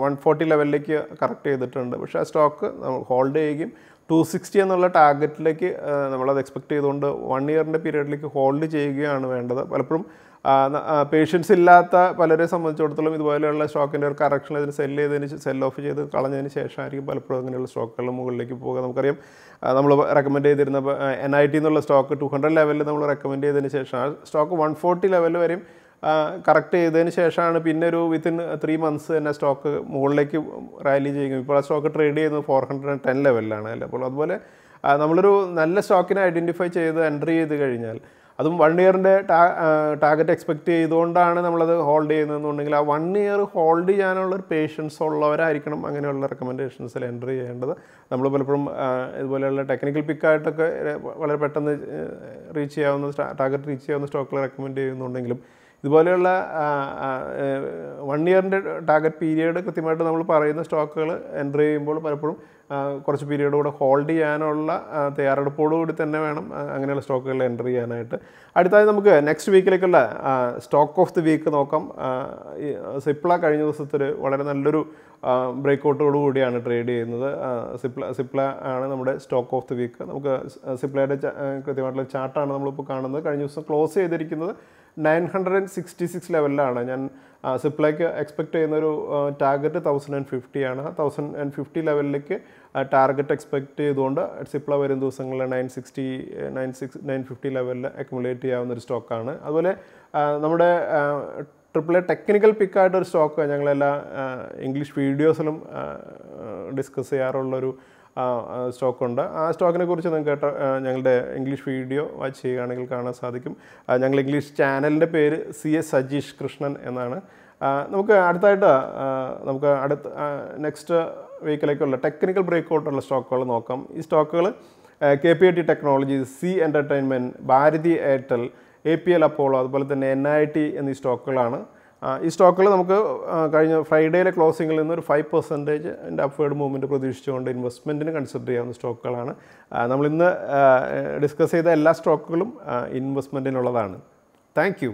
വൺ ഫോർട്ടി ലെവലിലേക്ക് കറക്റ്റ് ചെയ്തിട്ടുണ്ട് പക്ഷേ ആ സ്റ്റോക്ക് നമ്മൾ ഹോൾഡ് ചെയ്യുകയും ടു സിക്സ്റ്റി എന്നുള്ള ടാർഗറ്റിലേക്ക് നമ്മളത് എക്സ്പെക്ട് ചെയ്തുകൊണ്ട് വൺ ഇയറിൻ്റെ പീരീഡിലേക്ക് ഹോൾഡ് ചെയ്യുകയാണ് വേണ്ടത് പലപ്പോഴും പേഷ്യൻസ് ഇല്ലാത്ത പലരെ സംബന്ധിച്ചിടത്തോളം ഇതുപോലെയുള്ള സ്റ്റോക്കിൻ്റെ ഒരു കറക്ഷൻ അതിന് സെല്ല് ചെയ്തതിന് സെൽ ഓഫ് ചെയ്ത് കളഞ്ഞതിന് ശേഷമായിരിക്കും പലപ്പോഴും അങ്ങനെയുള്ള സ്റ്റോക്കുകളുടെ മുകളിലേക്ക് പോകുക നമുക്കറിയാം നമ്മൾ റെക്കമെൻഡ് ചെയ്തിരുന്ന എൻ ഐ ടി എന്നുള്ള സ്റ്റോക്ക് ടു ഹൺഡ്രഡ് ലെവലിൽ നമ്മൾ റെക്കമെൻഡ് ചെയ്തതിന് ശേഷം ആ സ്റ്റോക്ക് വൺ ഫോർട്ടി ലെവലിൽ വരെയും കറക്റ്റ് ചെയ്തതിന് ശേഷമാണ് പിന്നെ ഒരു വിത്തിൻ ത്രീ മന്ത്സ് തന്നെ സ്റ്റോക്ക് മുകളിലേക്ക് റാലി ചെയ്യും ഇപ്പോൾ ആ സ്റ്റോക്ക് ട്രേഡ് ചെയ്യുന്നത് ഫോർ ഹൺഡ്രഡ് ആൻഡ് ടെൻ ലെവലിലാണ് അല്ലേ അപ്പോൾ അതുപോലെ നമ്മളൊരു നല്ല സ്റ്റോക്കിനെ ഐഡൻറ്റിഫൈ ചെയ്ത് എൻട്രി ചെയ്ത് കഴിഞ്ഞാൽ അതും വൺ ഇയറിൻ്റെ ടാർഗറ്റ് എക്സ്പെക്റ്റ് ചെയ്തുകൊണ്ടാണ് നമ്മളത് ഹോൾഡ് ചെയ്യുന്നതെന്നുണ്ടെങ്കിൽ ആ വൺ ഇയർ ഹോൾഡ് ചെയ്യാനുള്ള ഒരു പേഷ്യൻസ് ഉള്ളവരായിരിക്കണം അങ്ങനെയുള്ള റെക്കമെൻഡേഷൻസിൽ എൻ്റർ ചെയ്യേണ്ടത് നമ്മൾ പലപ്പോഴും ഇതുപോലെയുള്ള ടെക്നിക്കൽ പിക്കായിട്ടൊക്കെ വളരെ പെട്ടെന്ന് റീച്ച് ചെയ്യാവുന്ന ടാർഗറ്റ് റീച്ച് ചെയ്യാവുന്ന സ്റ്റോക്കുകൾ റെക്കമെൻഡ് ചെയ്യുന്നുണ്ടെങ്കിലും ഇതുപോലെയുള്ള വൺ ഇയറിൻ്റെ ടാർഗറ്റ് പീരിയഡ് കൃത്യമായിട്ട് നമ്മൾ പറയുന്ന സ്റ്റോക്കുകൾ എൻ്റർ ചെയ്യുമ്പോൾ പലപ്പോഴും കുറച്ച് പീരീഡ് കൂടെ ഹോൾഡ് ചെയ്യാനുള്ള തയ്യാറെടുപ്പോടുകൂടി തന്നെ വേണം അങ്ങനെയുള്ള സ്റ്റോക്കുകൾ എൻ്റർ ചെയ്യാനായിട്ട് അടുത്തായി നമുക്ക് നെക്സ്റ്റ് വീക്കിലേക്കുള്ള സ്റ്റോക്ക് ഓഫ് ദി വീക്ക് നോക്കാം സിപ്ല കഴിഞ്ഞ ദിവസത്തിൽ വളരെ നല്ലൊരു ബ്രേക്ക് ഔട്ടോടു കൂടിയാണ് ട്രേഡ് ചെയ്യുന്നത് സിപ്ല സിപ്ല ആണ് നമ്മുടെ സ്റ്റോക്ക് ഓഫ് ദി വീക്ക് നമുക്ക് സിപ്ലയുടെ കൃത്യമായിട്ടുള്ള ചാർട്ടാണ് നമ്മളിപ്പോൾ കാണുന്നത് കഴിഞ്ഞ ദിവസം ക്ലോസ് ചെയ്തിരിക്കുന്നത് nine hundred and sixty six ലെവലിലാണ് ഞാൻ സിപ്ലൈക്ക് എക്സ്പെക്ട് ചെയ്യുന്ന ഒരു ടാർഗറ്റ് തൗസൻഡ് ആൻഡ് ഫിഫ്റ്റി ആണ് തൗസൻഡ് ആൻഡ് ഫിഫ്റ്റി ലെവലിലേക്ക് ടാർഗറ്റ് എക്സ്പെക്ട് ചെയ്തുകൊണ്ട് സിപ്ല വരും ദിവസങ്ങളിൽ nine sixty nine six nine fifty ലെവലിൽ അക്യുമുലേറ്റ് ചെയ്യാവുന്ന ഒരു സ്റ്റോക്കാണ് അതുപോലെ നമ്മുടെ ട്രിപ്പിൾ എ ടെക്നിക്കൽ പിക്കായിട്ടൊരു സ്റ്റോക്ക് ഞങ്ങളെല്ലാ ഇംഗ്ലീഷ് വീഡിയോസിലും ഡിസ്കസ് ചെയ്യാറുള്ളൊരു സ്റ്റോക്കുണ്ട് ആ സ്റ്റോക്കിനെ കുറിച്ച് നിങ്ങൾക്ക് ഞങ്ങളുടെ ഇംഗ്ലീഷ് വീഡിയോ വാച്ച് ചെയ്യുകയാണെങ്കിൽ കാണാൻ സാധിക്കും ഞങ്ങൾ ഇംഗ്ലീഷ് ചാനലിൻ്റെ പേര് സി എസ് സജീഷ് കൃഷ്ണൻ എന്നാണ് നമുക്ക് അടുത്തായിട്ട് നമുക്ക് അടുത്ത നെക്സ്റ്റ് വീക്കിലേക്കുള്ള ടെക്നിക്കൽ ബ്രേക്കൗട്ടുള്ള സ്റ്റോക്കുകൾ നോക്കാം ഈ സ്റ്റോക്കുകൾ K P A T technology Zee entertainment Bharti Airtel A P L Apollo അതുപോലെ തന്നെ എൻ ഐ ടി എന്നീ സ്റ്റോക്കുകളാണ് ഈ സ്റ്റോക്കിൽ നമുക്ക് കഴിഞ്ഞ ഫ്രൈഡേയിലെ ക്ലോസിംഗിൽ നിന്ന് ഒരു ഫൈവ് പെർസെൻറ്റേജ് എൻ്റെ അപ്വേർഡ് മൂവ്മെൻറ്റ് പ്രതീക്ഷിച്ചുകൊണ്ട് ഇൻവെസ്റ്റ്മെൻറ്റിന് കൺസിഡർ ചെയ്യാവുന്ന സ്റ്റോക്കുകളാണ് നമ്മൾ ഇന്ന് ഡിസ്കസ് ചെയ്ത എല്ലാ സ്റ്റോക്കുകളും ഇൻവെസ്റ്റ്മെൻറ്റിനുള്ളതാണ് താങ്ക് യു